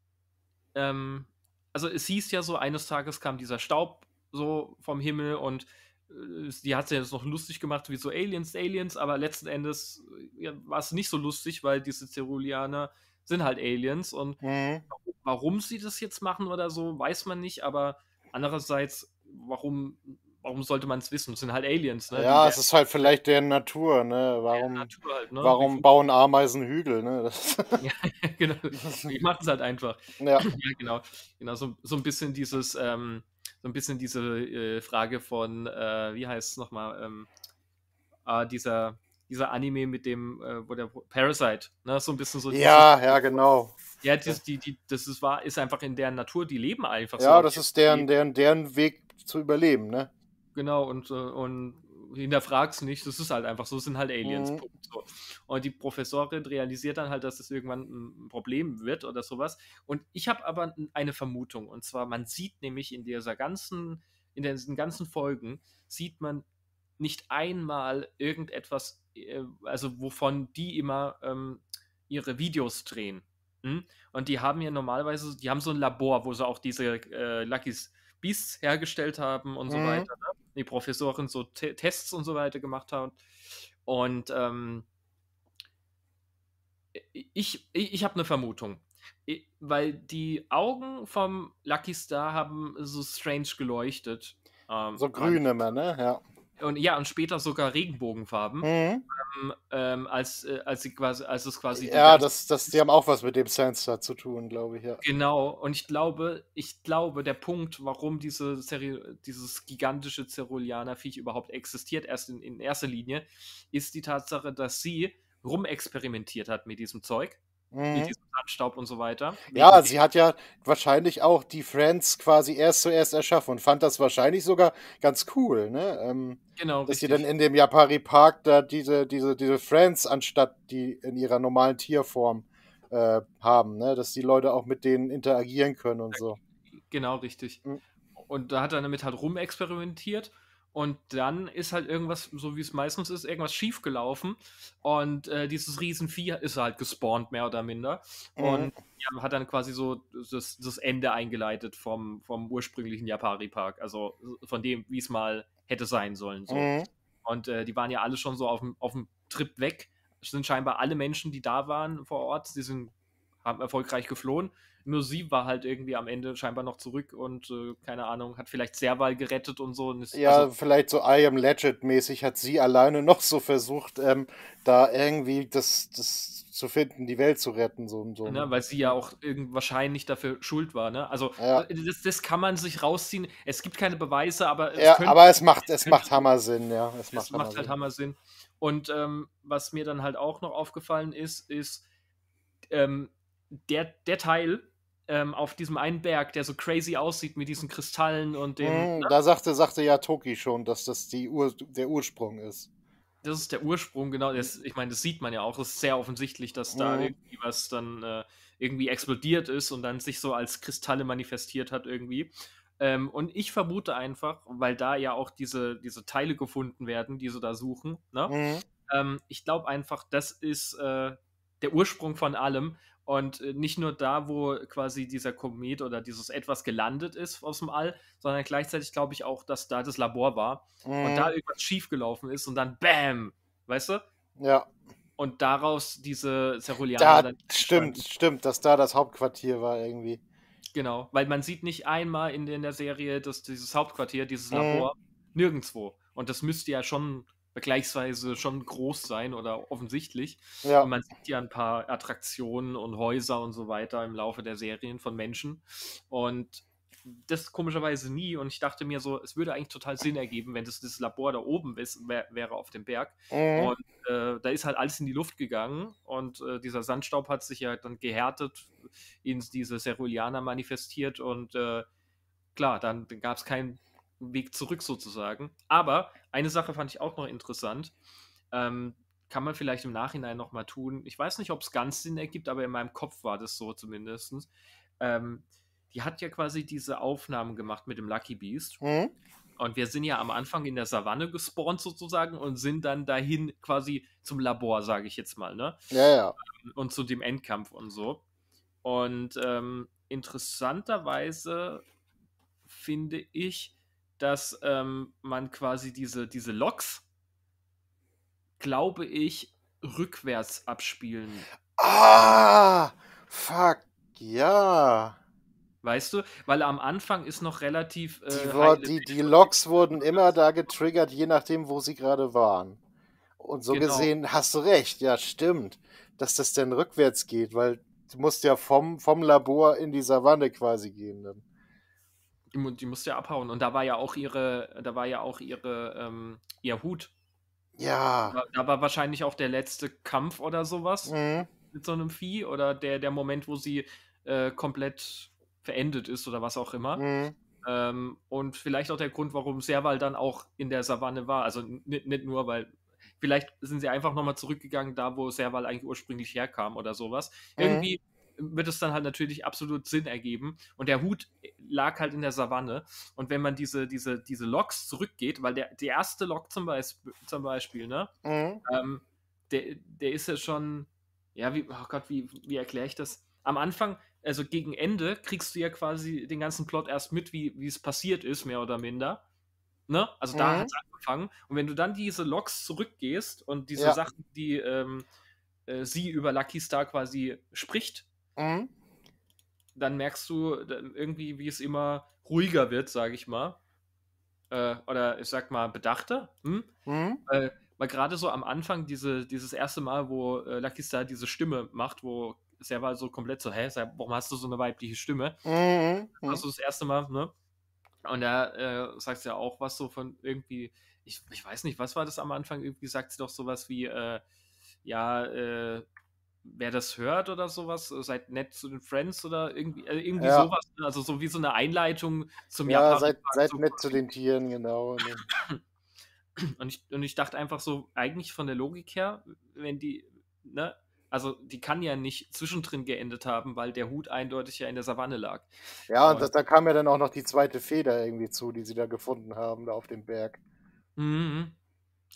B: ähm, also es hieß ja so, eines Tages kam dieser Staub so vom Himmel und äh, die hat es ja jetzt noch lustig gemacht, wie so Aliens, Aliens, aber letzten Endes äh, ja, war es nicht so lustig, weil diese Ceruleaner sind halt Aliens und mhm. warum sie das jetzt machen oder so, weiß man nicht, aber andererseits, warum warum sollte man es wissen? Es sind halt Aliens, ne? Ja, es ist halt vielleicht
A: der Natur, ne? Warum, Natur halt, ne? warum bauen Ameisen Hügel, ne? ja,
B: genau. Die machen es halt einfach. Ja. ja, genau. genau so, so ein bisschen dieses, ähm, so ein bisschen diese äh, Frage von, äh, wie heißt es nochmal, ähm, äh, dieser dieser Anime mit dem, äh, wo der Parasite, ne, so ein bisschen so. Ja, ja, genau. Ja, die, die, die, das ist, war, ist einfach in deren Natur, die leben einfach ja, so. Ja, das ist deren,
A: deren, deren Weg zu überleben, ne? Genau, und, äh, und hinterfragst
B: nicht, das ist halt einfach so, sind halt Aliens. Mhm. So. Und die Professorin realisiert dann halt, dass es das irgendwann ein Problem wird oder sowas. Und ich habe aber eine Vermutung, und zwar, man sieht nämlich in dieser ganzen, in diesen ganzen Folgen, sieht man nicht einmal irgendetwas, äh, also wovon die immer ähm, ihre Videos drehen. Hm? Und die haben ja normalerweise, die haben so ein Labor, wo sie auch diese äh, Luckys Beasts hergestellt haben und mhm. so weiter. Ne? Die Professoren so T Tests und so weiter gemacht haben. Und ähm, ich, ich, ich habe eine Vermutung. Ich, weil die Augen vom Lucky Star haben so strange geleuchtet. Ähm, so grün
A: immer, ne? Ja
B: und ja, und später sogar Regenbogenfarben, mhm. ähm, ähm, als, äh, als, sie quasi, als es quasi. Ja, das,
A: das, die haben auch was mit dem Sansa zu tun, glaube ich, ja. Genau,
B: und ich glaube, ich glaube, der Punkt, warum diese Serie, dieses gigantische Cerulianer-Viech überhaupt existiert, erst in, in erster Linie, ist die Tatsache, dass sie rumexperimentiert hat mit diesem Zeug Mhm. Mit diesem Sandstaub und so weiter. Ja, sie
A: hat ja wahrscheinlich auch die Friends quasi erst zuerst erschaffen und fand das wahrscheinlich sogar ganz cool, ne? Ähm,
B: genau. Dass richtig. sie dann in
A: dem Yapari Park da diese, diese, diese Friends anstatt die in ihrer normalen Tierform äh, haben, ne? Dass die Leute auch mit denen interagieren können und so.
B: Genau, richtig. Mhm. Und da hat er damit halt rumexperimentiert und dann ist halt irgendwas, so wie es meistens ist, irgendwas schiefgelaufen. Und äh, dieses Riesenvieh ist halt gespawnt, mehr oder minder. Mhm. Und ja, hat dann quasi so das, das Ende eingeleitet vom, vom ursprünglichen Japari-Park. Also von dem, wie es mal hätte sein sollen. So. Mhm. Und äh, die waren ja alle schon so auf dem Trip weg. Es sind scheinbar alle Menschen, die da waren vor Ort, die sind, haben erfolgreich geflohen. Nur sie war halt irgendwie am Ende scheinbar noch zurück und äh, keine Ahnung, hat vielleicht Serval gerettet und so. Und ist, ja, also vielleicht
A: so I am Legend-mäßig hat sie alleine noch so versucht, ähm, da irgendwie das, das zu finden, die Welt zu retten. So, so. Ne,
B: weil sie ja auch wahrscheinlich dafür schuld war. Ne? Also ja. das, das, kann man sich rausziehen. Es gibt keine Beweise, aber es, ja, könnte, aber es macht, es macht Hammer
A: Sinn. Ja, es macht, es Hammer macht halt Sinn. halt
B: Hammer Sinn. Und ähm, was mir dann halt auch noch aufgefallen ist, ist ähm, der, der Teil, ähm, auf diesem einen Berg, der so crazy aussieht mit diesen
A: Kristallen und dem. Mm, da sagte, sagte ja Toki schon, dass das die Ur der Ursprung ist.
B: Das ist der Ursprung, genau. Das, ich meine, das sieht man ja auch. Es ist sehr offensichtlich, dass mm. da hm. irgendwie was dann äh, irgendwie explodiert ist und dann sich so als Kristalle manifestiert hat irgendwie. Ähm, und ich vermute einfach, weil da ja auch diese, diese Teile gefunden werden, die sie da suchen, ne? Mhm. Ähm, ich glaube einfach, das ist äh, der Ursprung von allem. Und äh, nicht nur da, wo quasi dieser Komet oder dieses etwas gelandet ist aus dem All, sondern gleichzeitig glaube ich auch, dass da das Labor war mhm. und da irgendwas schiefgelaufen ist und dann BÄM! Weißt du? Ja. Und daraus diese Ceruleaner. Da, stimmt, standen.
A: stimmt, dass da das Hauptquartier war irgendwie. Genau, weil man sieht nicht einmal in, in der
B: Serie dass dieses Hauptquartier, dieses mhm. Labor, mhm. nirgendwo. Und das müsste ja schon vergleichsweise schon groß sein oder offensichtlich. Ja. Und man sieht ja ein paar Attraktionen und Häuser und so weiter im Laufe der Serien von Menschen. Und das komischerweise nie. Und ich dachte mir so, es würde eigentlich total Sinn ergeben, wenn das, das Labor da oben wär, wäre auf dem Berg. Äh. Und äh, da ist halt alles in die Luft gegangen. Und äh, dieser Sandstaub hat sich ja dann gehärtet, in diese Cerulianer manifestiert. Und äh, klar, dann, dann gab es keinen Weg zurück sozusagen. Aber eine Sache fand ich auch noch interessant. Ähm, kann man vielleicht im Nachhinein nochmal tun. Ich weiß nicht, ob es ganz Sinn ergibt, aber in meinem Kopf war das so zumindest. Ähm, die hat ja quasi diese Aufnahmen gemacht mit dem Lucky Beast. Mhm. Und wir sind ja am Anfang in der Savanne gespawnt sozusagen und sind dann dahin quasi zum Labor, sage ich jetzt mal, ne? Ja, ja. Ähm, und zu dem Endkampf und so. Und ähm, interessanterweise finde ich, dass ähm, man quasi diese, diese Loks, glaube ich, rückwärts abspielen. Ah!
A: Fuck, ja.
B: Weißt du, weil am Anfang ist noch relativ. Äh, die, war, die,
A: die Logs wurden immer da getriggert, je nachdem, wo sie gerade waren. Und so genau. gesehen hast du recht, ja, stimmt, dass das denn rückwärts geht, weil du musst ja vom, vom Labor in die Savanne quasi gehen dann
B: die, die musste ja abhauen. Und da war ja auch ihre, da war ja auch ihre, ähm, ihr Hut. Ja. Da, da, war wahrscheinlich auch der letzte Kampf oder sowas mhm. mit so einem Vieh oder der, der Moment, wo sie äh, komplett verendet ist oder was auch immer. Mhm. Ähm, und vielleicht auch der Grund, warum Serval dann auch in der Savanne war. Also nicht nur, weil vielleicht sind sie einfach nochmal zurückgegangen, da wo Serval eigentlich ursprünglich herkam oder sowas. Mhm. Irgendwie wird es dann halt natürlich absolut Sinn ergeben. Und der Hut lag halt in der Savanne. Und wenn man diese, diese, diese Loks zurückgeht, weil der, die erste Lok zum, Beispiel, zum Beispiel ne, mhm. ähm, der, der ist ja schon, ja, wie, oh Gott, wie, wie erkläre ich das? Am Anfang, also gegen Ende, kriegst du ja quasi den ganzen Plot erst mit, wie es passiert ist, mehr oder minder. Ne? Also mhm. da hat es angefangen. Und wenn du dann diese Loks zurückgehst und diese ja. Sachen, die ähm, äh, sie über Lucky Star quasi spricht, Mhm. Dann merkst du irgendwie, wie es immer ruhiger wird, sage ich mal. Äh, oder ich sag mal bedachter.
C: Hm? Mhm.
B: Äh, weil gerade so am Anfang, diese, dieses erste Mal, wo äh, Lucky Star diese Stimme macht, wo er war so komplett so, hä, warum hast du so eine weibliche Stimme? Mhm. Also das erste Mal, ne? Und da äh, sagst du ja auch was so von irgendwie, ich, ich weiß nicht, was war das am Anfang? Irgendwie sagt sie doch sowas wie, äh, ja, äh, wer das hört oder sowas, äh, seid nett zu den Friends oder irgendwie, also irgendwie ja. sowas. Ne? Also so wie so eine Einleitung zum ja, Ja, seid, seid
A: so. nett zu den Tieren, genau.
B: und, ich, und ich dachte einfach so, eigentlich von der Logik her, wenn die, ne, also die kann ja nicht zwischendrin geendet haben, weil der Hut eindeutig ja in der Savanne lag.
A: Ja, und, das, da kam ja dann auch noch die zweite Feder irgendwie zu, die sie da gefunden haben, da auf dem Berg. Mhm.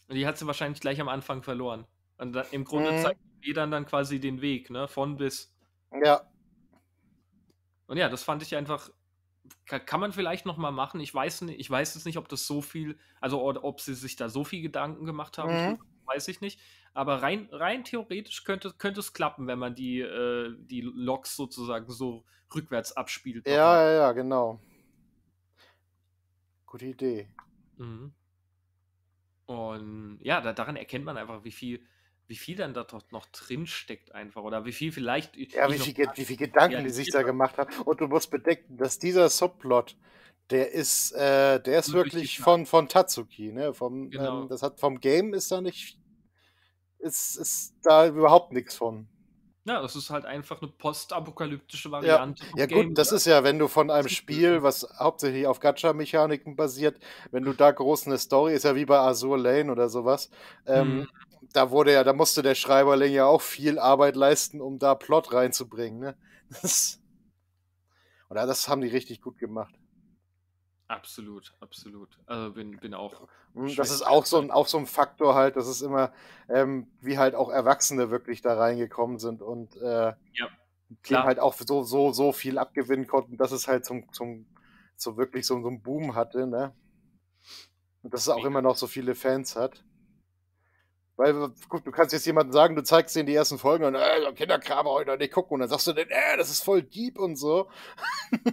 B: Und mhm. die hat sie wahrscheinlich gleich am Anfang verloren. Und dann, im Grunde mhm. zeigt ledern dann quasi den Weg, ne? Von bis. Ja. Und ja, das fand ich einfach. Kann man vielleicht nochmal machen. Ich weiß, nicht, ich weiß jetzt nicht, ob das so viel, also ob sie sich da so viel Gedanken gemacht haben, mhm. weiß ich nicht. Aber rein, rein theoretisch könnte, könnte es klappen, wenn man die, äh, die Loks sozusagen so rückwärts abspielt.
A: Ja, ja, ja, genau.
B: Gute Idee. Mhm. Und ja, da, daran erkennt man einfach, wie viel, wie viel dann da doch noch drin steckt einfach oder wie viel vielleicht. Ja, wie viel, wie viel Gedanken die sich da
A: gemacht haben. Und du musst bedenken, dass dieser Subplot, der ist, äh, der ist wirklich von, von Tatsuki, ne? Vom, genau. ähm, das hat vom Game ist da nicht, ist, ist da überhaupt nichts von.
B: Ja, das ist halt einfach eine postapokalyptische Variante. Ja, ja gut, Game, das
A: oder? Ne? ist ja, wenn du von einem Spiel, was hauptsächlich auf Gacha-Mechaniken basiert, wenn du da groß eine Story, ist ja wie bei Azur Lane oder sowas, ähm, hm da wurde ja, da musste der Schreiberling ja auch viel Arbeit leisten, um da Plot reinzubringen. Ne? Das, oder das haben die richtig gut gemacht.
B: Absolut, absolut. Also bin, bin auch. Hm, das ist
A: auch so, ein, auch so ein Faktor halt, dass es immer, ähm, wie halt auch Erwachsene wirklich da reingekommen sind und äh, ja, klar. halt auch so, so, so viel abgewinnen konnten, dass es halt zum, zum, so wirklich so, so einen Boom hatte, ne? Und dass es auch ja. immer noch so viele Fans hat. Weil, guck, du kannst jetzt jemandem sagen, du zeigst denen die ersten Folgen und äh, Kinderkram heute nicht gucken und dann sagst du denen, äh, das ist voll deep und so.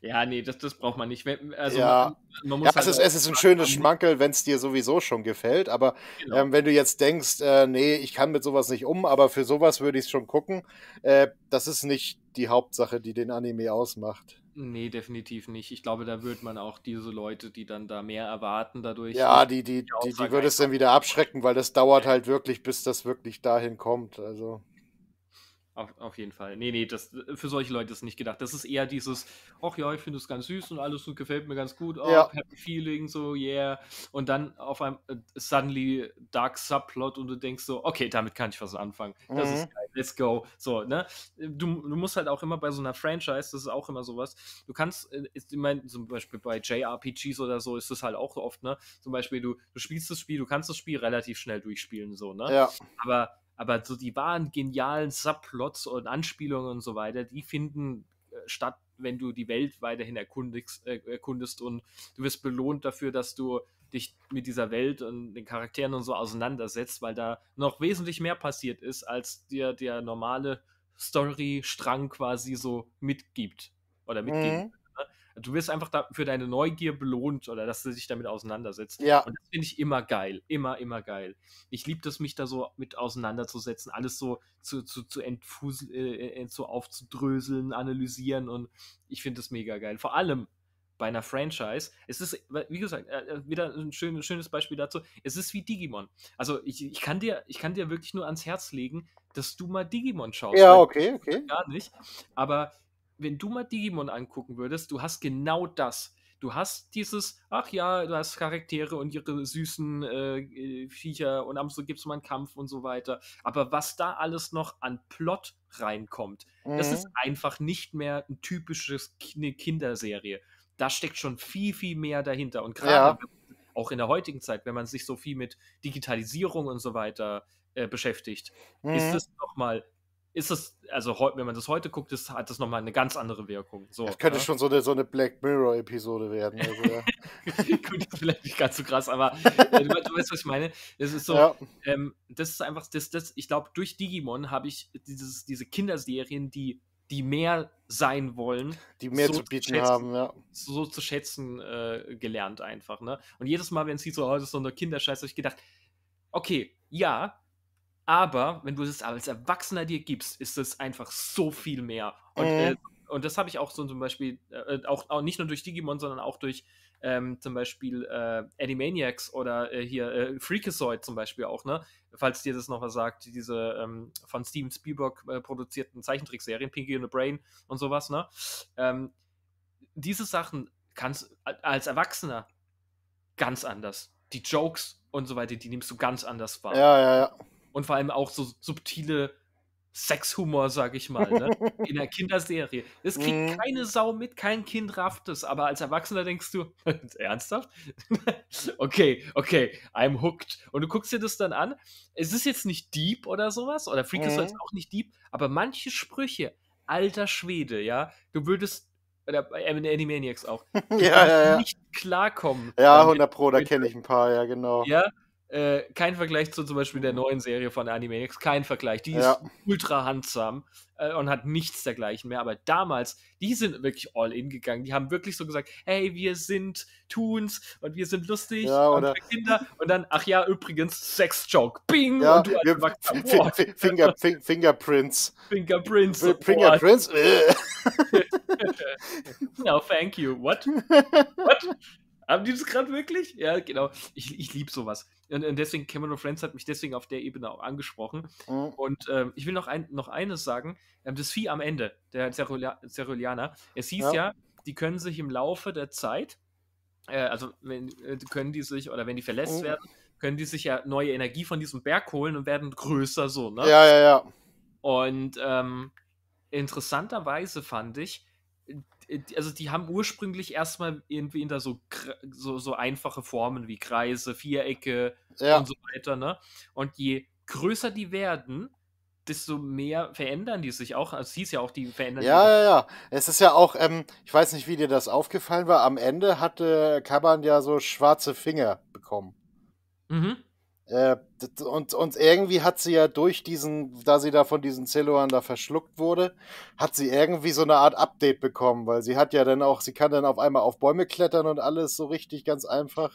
B: Ja, nee, das, das braucht man nicht.
A: Also, ja, man, man ja halt es, ist, es ist ein schönes Schmankel, wenn es dir sowieso schon gefällt. Aber genau. ähm, wenn du jetzt denkst, äh, nee, ich kann mit sowas nicht um, aber für sowas würde ich es schon gucken, äh, das ist nicht die Hauptsache, die den Anime ausmacht.
B: Nee, definitiv nicht. Ich glaube, da wird man auch diese Leute, die dann da mehr erwarten, dadurch. Ja, die, die, die, die, die würde es dann
A: wieder abschrecken, weil das dauert halt wirklich, bis das wirklich dahin kommt. Also.
B: Auf, auf, jeden Fall. Nee, nee, das, für solche Leute ist nicht gedacht. Das ist eher dieses, ach ja, ich finde es ganz süß und alles und gefällt mir ganz gut. Oh, ja. Happy Feeling, so, yeah. Und dann auf einem uh, äh, suddenly dark Subplot und du denkst so, okay, damit kann ich was anfangen. Das mhm. ist geil, let's go. So, ne? Du, du musst halt auch immer bei so einer Franchise, das ist auch immer sowas, du kannst, äh, ist, ich meine, zum Beispiel bei JRPGs oder so ist das halt auch oft, ne? Zum Beispiel, du, du spielst das Spiel, du kannst das Spiel relativ schnell durchspielen, so, ne? Ja. Aber aber so die wahren genialen Subplots und Anspielungen und so weiter, die finden äh, statt, wenn du die Welt weiterhin erkundigst, äh, erkundest und du wirst belohnt dafür, dass du dich mit dieser Welt und den Charakteren und so auseinandersetzt, weil da noch wesentlich mehr passiert ist, als dir der normale Story-Strang quasi so mitgibt oder mitgibt. Mhm du wirst einfach da für deine Neugier belohnt oder dass du dich damit auseinandersetzt. Ja. Und das finde ich immer geil. Immer, immer geil. Ich liebe das, mich da so mit auseinanderzusetzen, alles so zu, zu, zu entfusel, äh, äh so aufzudröseln, analysieren und ich finde das mega geil. Vor allem bei einer Franchise. Es ist, wie gesagt, äh, äh, wieder ein schön, schönes Beispiel dazu. Es ist wie Digimon. Also ich, ich, kann dir, ich kann dir wirklich nur ans Herz legen, dass du mal Digimon schaust. Ja, okay, okay. Gar nicht. Aber wenn du mal Digimon angucken würdest, du hast genau das. Du hast dieses, ach ja, du hast Charaktere und ihre süßen äh, äh Viecher und am so gibt es mal einen Kampf und so weiter. Aber was da alles noch an Plot reinkommt, mhm. das ist mhm. einfach nicht mehr ein typisches eine Kinderserie. Da steckt schon viel, viel mehr dahinter. Und gerade ja. auch in der heutigen Zeit, wenn man sich so viel mit Digitalisierung und so weiter äh, beschäftigt, mhm. ist es nochmal ist es, also wenn man das heute guckt, ist, hat das nochmal eine ganz andere Wirkung. So, das könnte ja? schon so
A: eine, so eine Black Mirror-Episode werden. Also, ja.
B: Gut, vielleicht nicht ganz so krass, aber äh, du, du, weißt, was ich meine. Das ist so, ja. ähm, das ist einfach, das, das, ich glaube, durch Digimon habe ich dieses, diese Kinderserien, die die mehr sein wollen, die mehr so zu bieten zu schätzen, haben, ja. So zu schätzen äh, gelernt einfach, ne? Und jedes Mal, wenn es sieht, so, oh, das ist so eine Kinderscheiße, habe ich gedacht, okay, ja, aber wenn du es als Erwachsener dir gibst, ist es einfach so viel mehr. Und, äh. Äh, und das habe ich auch so zum Beispiel, äh, äh, auch, auch, nicht nur durch Digimon, sondern auch durch ähm, zum Beispiel äh, Animaniacs oder äh, hier äh, Freakazoid zum Beispiel auch, ne? Falls dir das noch was sagt, diese ähm, von Steven Spielberg produzierten Zeichentrickserien, Pinky in the Brain und sowas, ne? Ähm, diese Sachen kannst als Erwachsener ganz anders. Die Jokes und so weiter, die nimmst du ganz anders wahr. Ja, ja, ja und vor allem auch so subtile Sexhumor, sag ich mal, ne? in der Kinderserie. Es kriegt mm. keine Sau mit, kein Kind rafft es, aber als Erwachsener denkst du, ernsthaft? okay, okay, I'm hooked. Und du guckst dir das dann an. Es ist jetzt nicht deep oder sowas, oder Freak ist jetzt mhm. auch nicht deep, aber manche Sprüche, alter Schwede, ja, du würdest, oder bei Animaniacs auch, ja, ja, ja. nicht
A: klarkommen. Ja, 100 Pro, da kenne ich ein paar, ja, genau.
B: Ja, äh, kein Vergleich zu zum Beispiel der mhm. neuen Serie von Animex, kein Vergleich. Die ist ja. ultra handsam äh, und hat nichts dergleichen mehr. Aber damals, die sind wirklich all in gegangen. Die haben wirklich so gesagt, hey, wir sind Toons und wir sind lustig ja, und Kinder. Und dann, ach ja, übrigens, Sex-Joke.
A: Bing! Ja, und du wir, oh. Finger, Finger, Fingerprints. Fingerprints. Oh Fingerprints. Äh.
B: no, thank you. What? What? Haben die das gerade wirklich? Ja, genau. Ich, ich liebe sowas. Und, und, deswegen, Cameron Friends hat mich deswegen auf der Ebene auch angesprochen. Mhm. Und ähm, ich will noch, ein, noch eines sagen. Ähm, das Vieh am Ende, der Ceruleaner, es hieß ja. ja, die können sich im Laufe der Zeit, äh, also wenn, äh, können die sich, oder wenn die verletzt mhm. werden, können die sich ja neue Energie von diesem Berg holen und werden größer so, ne? Ja, ja, ja. Und ähm, interessanterweise fand ich, äh, also die haben ursprünglich erstmal irgendwie in da so, so, so einfache Formen wie Kreise, Vierecke ja. und so weiter, ne? Und je größer die werden, desto mehr verändern die sich auch. Also es hieß ja auch, die verändern Ja, die
A: ja, ja. Es ist ja auch, ähm, ich weiß nicht, wie dir das aufgefallen war, am Ende hatte Kaban ja so schwarze Finger bekommen. Mhm. Äh, und, und irgendwie hat sie ja durch diesen, da sie da von diesen Zelluan da verschluckt wurde, hat sie irgendwie so eine Art Update bekommen, weil sie hat ja dann auch, sie kann dann auf einmal auf Bäume klettern und alles so richtig ganz einfach.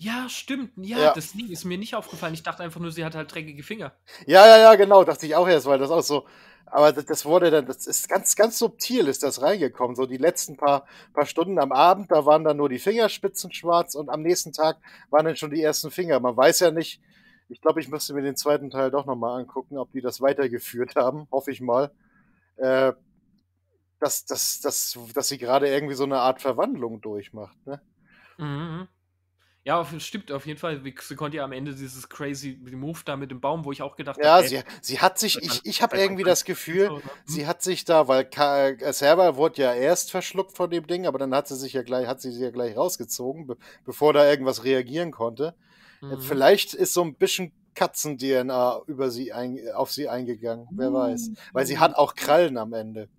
A: Ja, stimmt. Ja, ja, das
B: ist mir nicht aufgefallen. Ich dachte einfach nur, sie hat halt dreckige Finger.
A: Ja, ja, ja, genau. Dachte ich auch erst, weil das auch so, aber das, wurde dann, das ist ganz, ganz subtil ist das reingekommen. So die letzten paar, paar Stunden am Abend, da waren dann nur die Fingerspitzen schwarz und am nächsten Tag waren dann schon die ersten Finger. Man weiß ja nicht, ich glaube, ich müsste mir den zweiten Teil doch nochmal angucken, ob die das weitergeführt haben, hoffe ich mal. Äh, dass, dass, dass, dass sie gerade irgendwie so eine Art Verwandlung durchmacht, ne? Mhm. mhm.
B: Ja, auf, stimmt auf jeden Fall. Sie konnte ja am Ende dieses crazy Move da mit dem Baum, wo ich auch gedacht ja, habe. Ja, sie, sie hat sich, ich, ich habe irgendwie das
A: Gefühl, ne? sie hm? hat sich da, weil äh, Server wurde ja erst verschluckt von dem Ding, aber dann hat sie sich ja gleich, hat sie sich ja gleich rausgezogen, be bevor da irgendwas reagieren konnte. Äh, mhm. Vielleicht ist so ein bisschen Katzen-DNA über sie ein, auf sie eingegangen, wer mhm. weiß. Weil sie hat mhm. auch Krallen am Ende.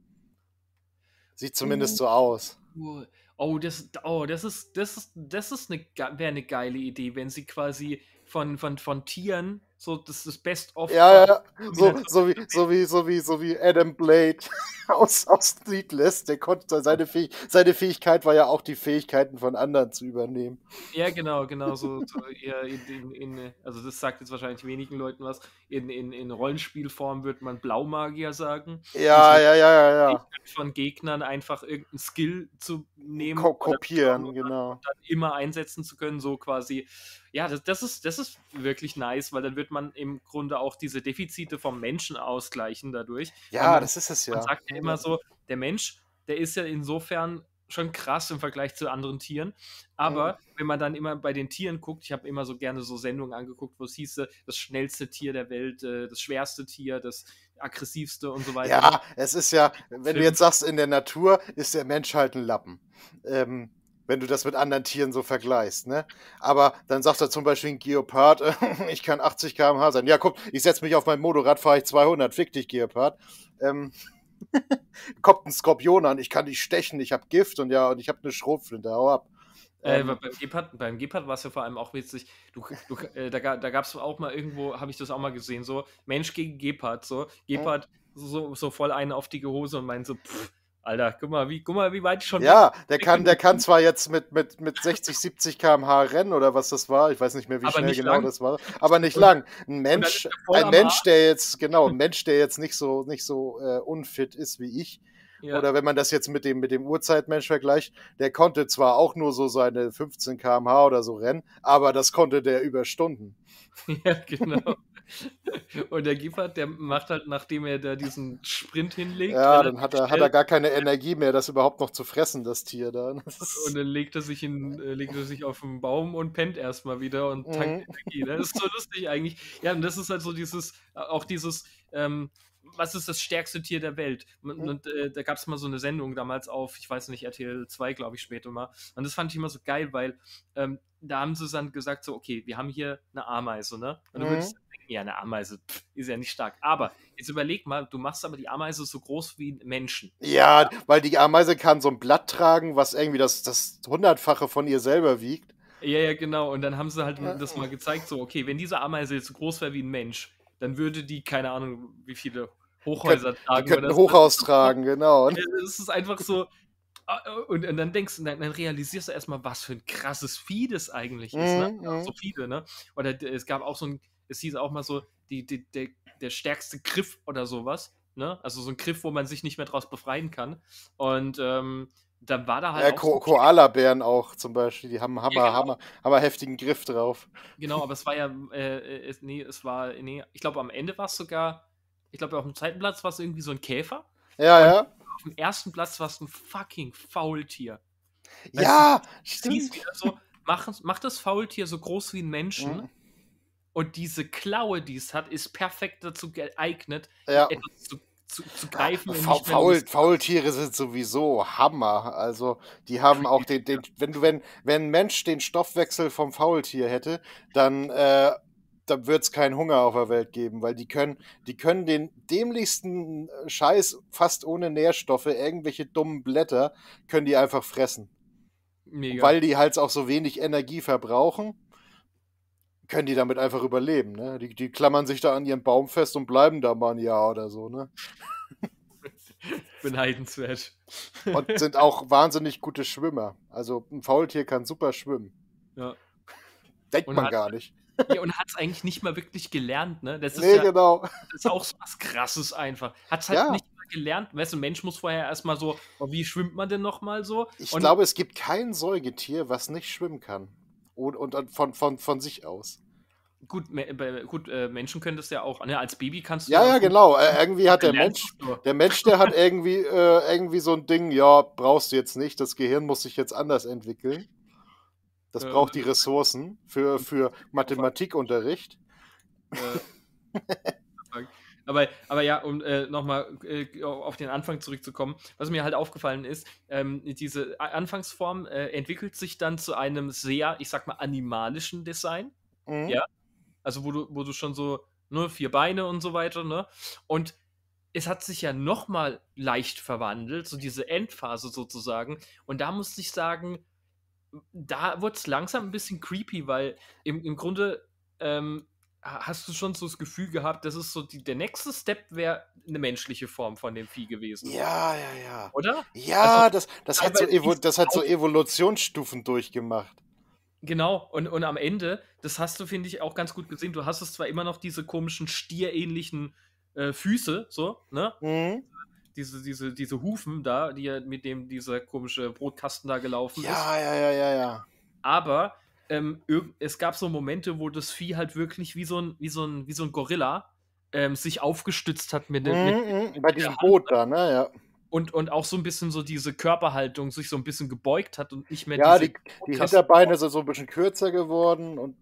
A: Sieht zumindest mhm. so aus. Cool. Oh, das,
B: oh, das ist, das ist, das ist eine, wäre eine geile Idee, wenn sie quasi von, von, von Tieren so, das ist Best of. Ja, ja, so, so,
A: wie, so, wie, so, wie, so wie Adam Blade aus, aus Needless. Der konnte seine, Fäh seine Fähigkeit war ja auch die Fähigkeiten von anderen zu übernehmen. Ja,
B: genau, genau. So, so in, in, in, also, das sagt jetzt wahrscheinlich wenigen Leuten was. In, in, in Rollenspielform würde man Blaumagier sagen. Ja, also, ja, ja, ja, ja. Von Gegnern einfach irgendeinen Skill zu nehmen. Ko kopieren, genau. Und dann immer einsetzen zu können, so quasi ja, das, das, ist, das ist wirklich nice, weil dann wird man im Grunde auch diese Defizite vom Menschen ausgleichen dadurch. Ja, man, das ist es ja. Man sagt ja immer so, der Mensch, der ist ja insofern schon krass im Vergleich zu anderen Tieren. Aber mhm. wenn man dann immer bei den Tieren guckt, ich habe immer so gerne so Sendungen angeguckt, wo es hieße, äh, das schnellste Tier der Welt, äh, das schwerste Tier, das aggressivste und so weiter. Ja, es ist ja, wenn Film. du jetzt sagst,
A: in der Natur ist der Mensch halt ein Lappen. Ähm, wenn du das mit anderen Tieren so vergleichst. Ne? Aber dann sagt er zum Beispiel ein Geopard, äh, ich kann 80 km/h sein. Ja, guck, ich setze mich auf mein Motorrad, fahre ich 200, fick dich, Geopard. Ähm, kommt ein Skorpion an, ich kann dich stechen, ich habe Gift und ja, und ich habe eine Schrotflinte, hau ab.
B: Äh, ähm, beim Gepard, beim Gepard war es ja vor allem auch witzig. Du, du, äh, da da gab es auch mal irgendwo, habe ich das auch mal gesehen, so Mensch gegen Gepard, so Gepard hm. so, so voll eine auf die Hose und meint so, pff, Alter, guck mal, wie, guck mal, wie weit ich schon. Ja, der kann, der kann zwar
A: jetzt mit, mit, mit 60, 70 km/h rennen oder was das war. Ich weiß nicht mehr, wie aber schnell genau lang. das war. Aber nicht lang. Ein Mensch, ein Mensch, der jetzt, genau, ein Mensch, der jetzt nicht so, nicht so äh, unfit ist wie ich, ja. Oder wenn man das jetzt mit dem, mit dem Urzeitmensch vergleicht, der konnte zwar auch nur so seine 15 km/h oder so rennen, aber das konnte der über Stunden. Ja, genau.
B: Und der Giffert, der macht halt, nachdem er da diesen Sprint hinlegt. Ja, dann hat er, hat er gar
A: keine Energie mehr, das überhaupt noch zu fressen, das Tier da. Und dann
B: legt er sich, in, äh, legt er sich auf den Baum und pennt erstmal wieder und tankt mhm. Energie. Das ist so lustig eigentlich. Ja, und das ist halt so dieses, äh, auch dieses, ähm, was ist das stärkste Tier der Welt? Und, mhm. und äh, da gab es mal so eine Sendung damals auf, ich weiß nicht, RTL 2, glaube ich, später mal. Und das fand ich immer so geil, weil ähm, da haben sie dann gesagt, so, okay, wir haben hier eine Ameise, ne? Und du mhm. würdest denken, ja, eine Ameise pff, ist ja nicht stark. Aber jetzt überleg mal, du machst aber die Ameise so groß wie ein Menschen.
A: Ja, weil die Ameise kann so ein Blatt tragen, was irgendwie das, das Hundertfache von ihr selber wiegt.
B: Ja, ja, genau. Und dann haben sie halt das mal gezeigt, so, okay, wenn diese Ameise jetzt so groß wäre wie ein Mensch, dann würde die, keine Ahnung, wie viele Hochhäuser Kön tragen. Könnten Hochhaus das, tragen, genau. Es ist einfach so. Ah, und, und dann denkst du, dann, dann, realisierst du erstmal, was für ein krasses Vieh das eigentlich ist. Mm, ne? mm. So viele, ne? Oder es gab auch so ein, es hieß auch mal so, die, die, der, der stärkste Griff oder sowas. Ne? Also so ein Griff, wo man sich nicht mehr draus befreien kann. Und ähm, dann war da halt. Ja, auch Ko so
A: Koala-Bären auch zum Beispiel, die haben Hammer, ja, genau. Hammer, Hammer heftigen Griff drauf.
B: Genau, aber es war ja, äh, es, nee, es war, nee, ich glaube am Ende war es sogar ich glaube, auf dem zweiten Platz war es irgendwie so ein Käfer.
A: Ja, ja. Auf
B: dem ersten Platz war es ein fucking Faultier. Weißt ja, du, stimmt. So, mach, mach, das Faultier so groß wie ein Menschen. Mhm. Und diese Klaue, die es hat, ist perfekt dazu geeignet, ja.
A: etwas zu zu, zu,
B: greifen. Faul, Faul,
A: Faultiere sind sowieso Hammer. Also die haben auch den, den wenn du, wenn, wenn ein Mensch den Stoffwechsel vom Faultier hätte, dann äh, da wird es keinen Hunger auf der Welt geben, weil die können, die können den dämlichsten äh, Scheiß fast ohne Nährstoffe, irgendwelche dummen Blätter, können die einfach fressen. Weil die halt auch so wenig Energie verbrauchen, können die damit einfach überleben. Ne? Die, die klammern sich da an ihren Baum fest und bleiben da mal ein Jahr oder so. Ne? Beneidenswert. und sind auch wahnsinnig gute Schwimmer. Also ein Faultier kann super schwimmen. Ja. Denkt und man gar nicht.
B: Ja, und hat es eigentlich nicht mal wirklich gelernt, ne? Das ist nee, ja, genau. Das ist auch so was Krasses einfach. Hat es halt ja. nicht mal gelernt. Weißt du, ein Mensch muss vorher erstmal so, oh, wie schwimmt man denn nochmal so? Ich und glaube,
A: es gibt kein Säugetier, was nicht schwimmen kann. Und, und von, von, von sich aus. Gut,
B: gut äh, Menschen können das ja auch. Ne, als Baby kannst du. Ja, ja, genau. Äh, irgendwie hat der Mensch,
A: der Mensch, der hat irgendwie, äh, irgendwie so ein Ding, ja, brauchst du jetzt nicht, das Gehirn muss sich jetzt anders entwickeln. Das äh, braucht die Ressourcen für, für Mathematikunterricht. Äh,
B: aber, aber ja, um äh, nochmal äh, auf den Anfang zurückzukommen, was mir halt aufgefallen ist, ähm, diese Anfangsform äh, entwickelt sich dann zu einem sehr, ich sag mal, animalischen Design. Mhm. Ja. Also, wo du, wo du schon so, ne, vier Beine und so weiter, ne? Und es hat sich ja nochmal leicht verwandelt, so diese Endphase sozusagen. Und da muss ich sagen, da wurde es langsam ein bisschen creepy, weil im, im Grunde ähm, hast du schon so das Gefühl gehabt, dass es so die, der nächste Step wäre eine menschliche Form von dem Vieh
A: gewesen. Ja, ja, ja. Oder? Ja, also, das, das, hat so das hat so Evolutionsstufen durchgemacht.
B: Genau, und, und am Ende, das hast du, finde ich, auch ganz gut gesehen. Du hast es zwar immer noch diese komischen stierähnlichen äh, Füße, so, ne? Mhm diese, diese, diese Hufen da, die mit dem dieser komische Brotkasten da gelaufen ja, ist. Ja,
A: ja, ja, ja, ja.
B: Aber ähm, es gab so Momente, wo das Vieh halt wirklich wie so ein, wie so ein, wie so ein Gorilla ähm, sich aufgestützt hat mit, mhm, mit, mhm, mit bei diesem Hand. Boot ne? da, ne? Ja. Und, und auch so ein bisschen so diese Körperhaltung sich so ein bisschen gebeugt hat und nicht mehr ja, diese
A: die, die Hinterbeine sind so ein bisschen kürzer geworden und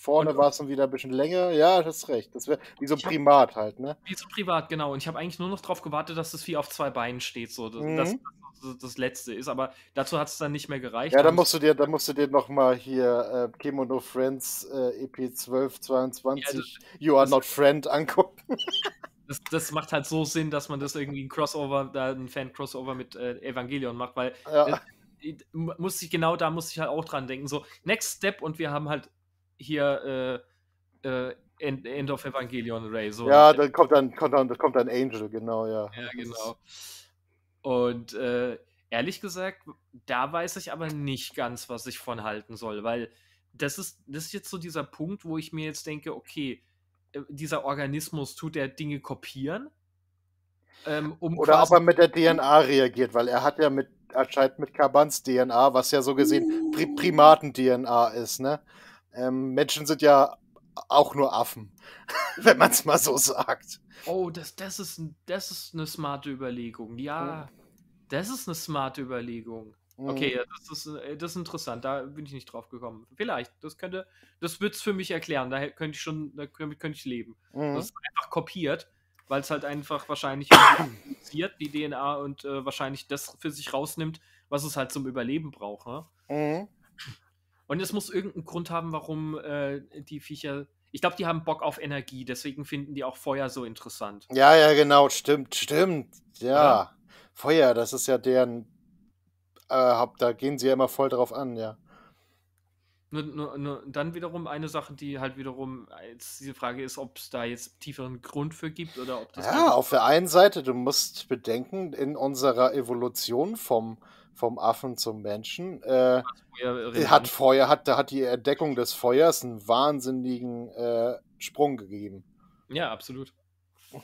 A: Vorne war es dann wieder ein bisschen länger. Ja, das ist recht. Das wäre wie so ein Primat halt, ne?
B: Wie so Primat, genau. Und ich habe eigentlich nur noch darauf gewartet, dass das Vieh auf zwei Beinen steht. So. Das, mhm. das, das, das Letzte ist, aber dazu hat es dann nicht mehr gereicht. Ja, dann musst du
A: dir, dann musst du dir nochmal hier äh, Kimono Friends äh, EP 1222 ja, You Are Not Friend angucken.
B: Das, das, macht halt so Sinn, dass man das irgendwie ein Crossover, da ein Fan-Crossover mit äh, Evangelion macht, weil ja. äh, muss ich genau da muss ich halt auch dran denken. So, next step und wir haben halt hier äh, äh, End, End, of Evangelion Ray. So. Ja, dann
A: kommt dann, kommt dann, kommt dann Angel, genau, ja. Ja, genau. Und äh,
B: ehrlich gesagt, da weiß ich aber nicht ganz, was ich von halten soll, weil das ist, das ist jetzt so dieser Punkt, wo ich mir jetzt denke, okay, äh, dieser Organismus tut er Dinge kopieren. Ähm, um Oder ob er mit der DNA
A: reagiert, weil er hat ja mit erscheint mit Kabans DNA, was ja so gesehen Pri Primaten-DNA ist, ne? Ähm, Menschen sind ja auch nur Affen, wenn man es mal so sagt.
B: Oh, das, das, ist, das ist eine smarte Überlegung. Ja, mhm. das ist eine smarte Überlegung. Mhm. Okay, ja, das, ist, äh, das ist interessant. Da bin ich nicht drauf gekommen. Vielleicht, das könnte, das wird es für mich erklären. Da könnte ich schon, damit könnte ich leben. Mhm. Das ist einfach kopiert, weil es halt einfach wahrscheinlich die DNA und äh, wahrscheinlich das für sich rausnimmt, was es halt zum Überleben braucht. Ne? Mhm. Und es muss irgendeinen Grund haben, warum äh, die Viecher. Ich glaube, die haben Bock auf Energie, deswegen finden die auch Feuer so interessant.
A: Ja, ja, genau, stimmt, stimmt. Ja. ja. Feuer, das ist ja deren äh, Haupt, da gehen sie ja immer voll drauf an, ja.
B: Nur, nur, nur, dann wiederum eine Sache, die halt wiederum jetzt diese Frage ist, ob es da jetzt tieferen Grund für gibt oder ob das. Ja, auf
A: der einen Seite, du musst bedenken, in unserer Evolution vom vom Affen zum Menschen. Äh, hat Feuer, hat, hat die Entdeckung des Feuers einen wahnsinnigen äh, Sprung gegeben.
B: Ja, absolut.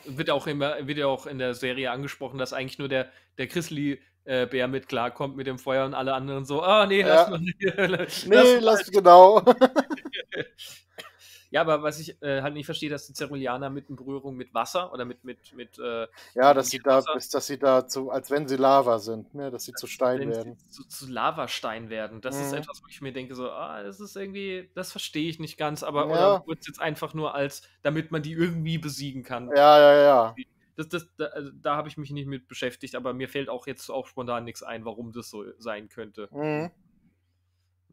B: Wird auch, immer, wird ja auch in der Serie angesprochen, dass eigentlich nur der, der Chrisley äh, Bär mit klarkommt mit dem Feuer und alle anderen so, ah, oh, nee, lass
A: ja. mal. lass, nee, lass, lass genau.
B: Ja, aber was ich äh, halt nicht verstehe, dass die Ceruleaner mit in Berührung mit Wasser oder mit. mit, mit äh, ja, dass
A: sie, da, bis, dass sie da, zu, als wenn sie Lava sind, ne? dass sie zu Stein werden. Zu, zu
B: Lavastein werden. Das mhm. ist etwas, wo ich mir denke, so, ah, das ist irgendwie, das verstehe ich nicht ganz, aber ja. oder wird es jetzt einfach nur als, damit man die irgendwie besiegen kann. Ja, ja, ja. Das, das, da, also, da habe ich mich nicht mit beschäftigt, aber mir fällt auch jetzt auch spontan nichts ein, warum das so sein könnte. Mhm.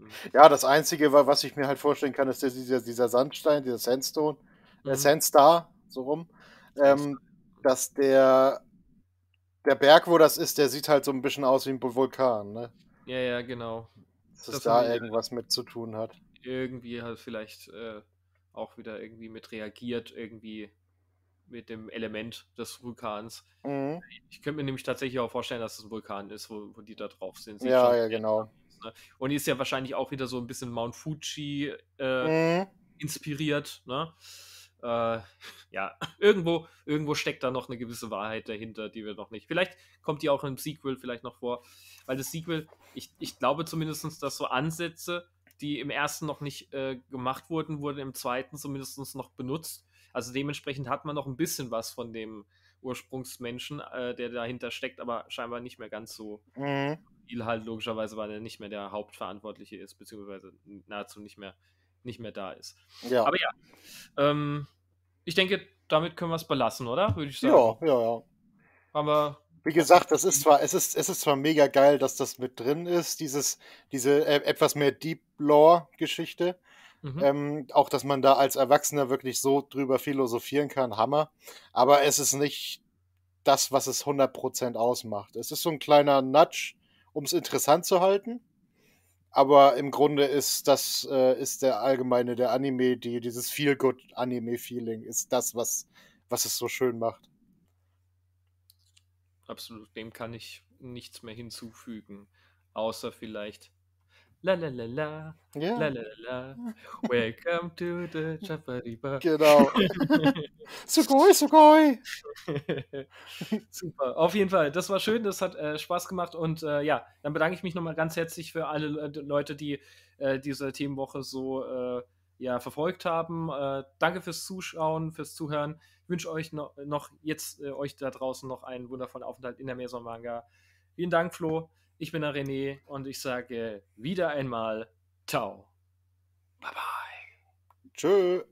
A: Mhm. Ja, das Einzige, was ich mir halt vorstellen kann, ist dieser, dieser Sandstein, dieser Sandstone, äh, mhm. äh, Sandstar, so rum, ähm, dass der, der Berg, wo das ist, der sieht halt so ein bisschen aus wie ein Vulkan, ne?
B: Ja, ja, genau. Dass das es da irgendwas mit zu tun hat. Irgendwie halt vielleicht äh, auch wieder irgendwie mit reagiert, irgendwie mit dem Element des Vulkans. Mhm. Ich könnte mir nämlich tatsächlich auch vorstellen, dass es ein Vulkan ist, wo, wo die da drauf sind. Sie ja, ja, genau. Haben. Ne? Und die ist ja wahrscheinlich auch wieder so ein bisschen Mount Fuji äh, mhm. inspiriert. Ne? Äh, ja, irgendwo, irgendwo steckt da noch eine gewisse Wahrheit dahinter, die wir noch nicht. Vielleicht kommt die auch im Sequel vielleicht noch vor, weil das Sequel, ich, ich glaube zumindest, dass so Ansätze, die im ersten noch nicht äh, gemacht wurden, wurden im zweiten zumindest noch benutzt. Also dementsprechend hat man noch ein bisschen was von dem Ursprungsmenschen, äh, der dahinter steckt, aber scheinbar nicht mehr ganz so. Mhm. Neil halt logischerweise, weil er nicht mehr der Hauptverantwortliche ist, beziehungsweise nahezu nicht mehr, nicht mehr da ist. Ja. Aber ja, ähm, ich denke, damit können wir es belassen, oder? Würde ich sagen. Ja, ja, ja. Aber
A: wie gesagt, das ist zwar, es ist, es ist zwar mega geil, dass das mit drin ist, dieses, diese äh, etwas mehr Deep Lore-Geschichte. Mhm. Ähm, auch, dass man da als Erwachsener wirklich so drüber philosophieren kann, Hammer. Aber es ist nicht das, was es 100% ausmacht. Es ist so ein kleiner Nudge um es interessant zu halten. Aber im Grunde ist das äh, ist der allgemeine der Anime, die dieses Feel Good Anime Feeling ist das, was was es so schön macht.
B: Absolut, dem kann ich nichts mehr hinzufügen, außer vielleicht La la la la. Yeah. La la la la. Welcome to the Chapariba. Genau. sugoi,
C: sugoi.
B: Super. Auf jeden Fall. Das war schön. Das hat äh, Spaß gemacht. Und äh, ja, dann bedanke ich mich nochmal ganz herzlich für alle Leute, die äh, diese Themenwoche so äh, ja, verfolgt haben. Äh, danke fürs Zuschauen, fürs Zuhören. Ich wünsche euch noch, noch jetzt äh, euch da draußen noch einen wundervollen Aufenthalt in der Manga. Vielen Dank, Flo. Ich bin der René und ich sage wieder einmal Ciao. Bye
A: bye. Tschö.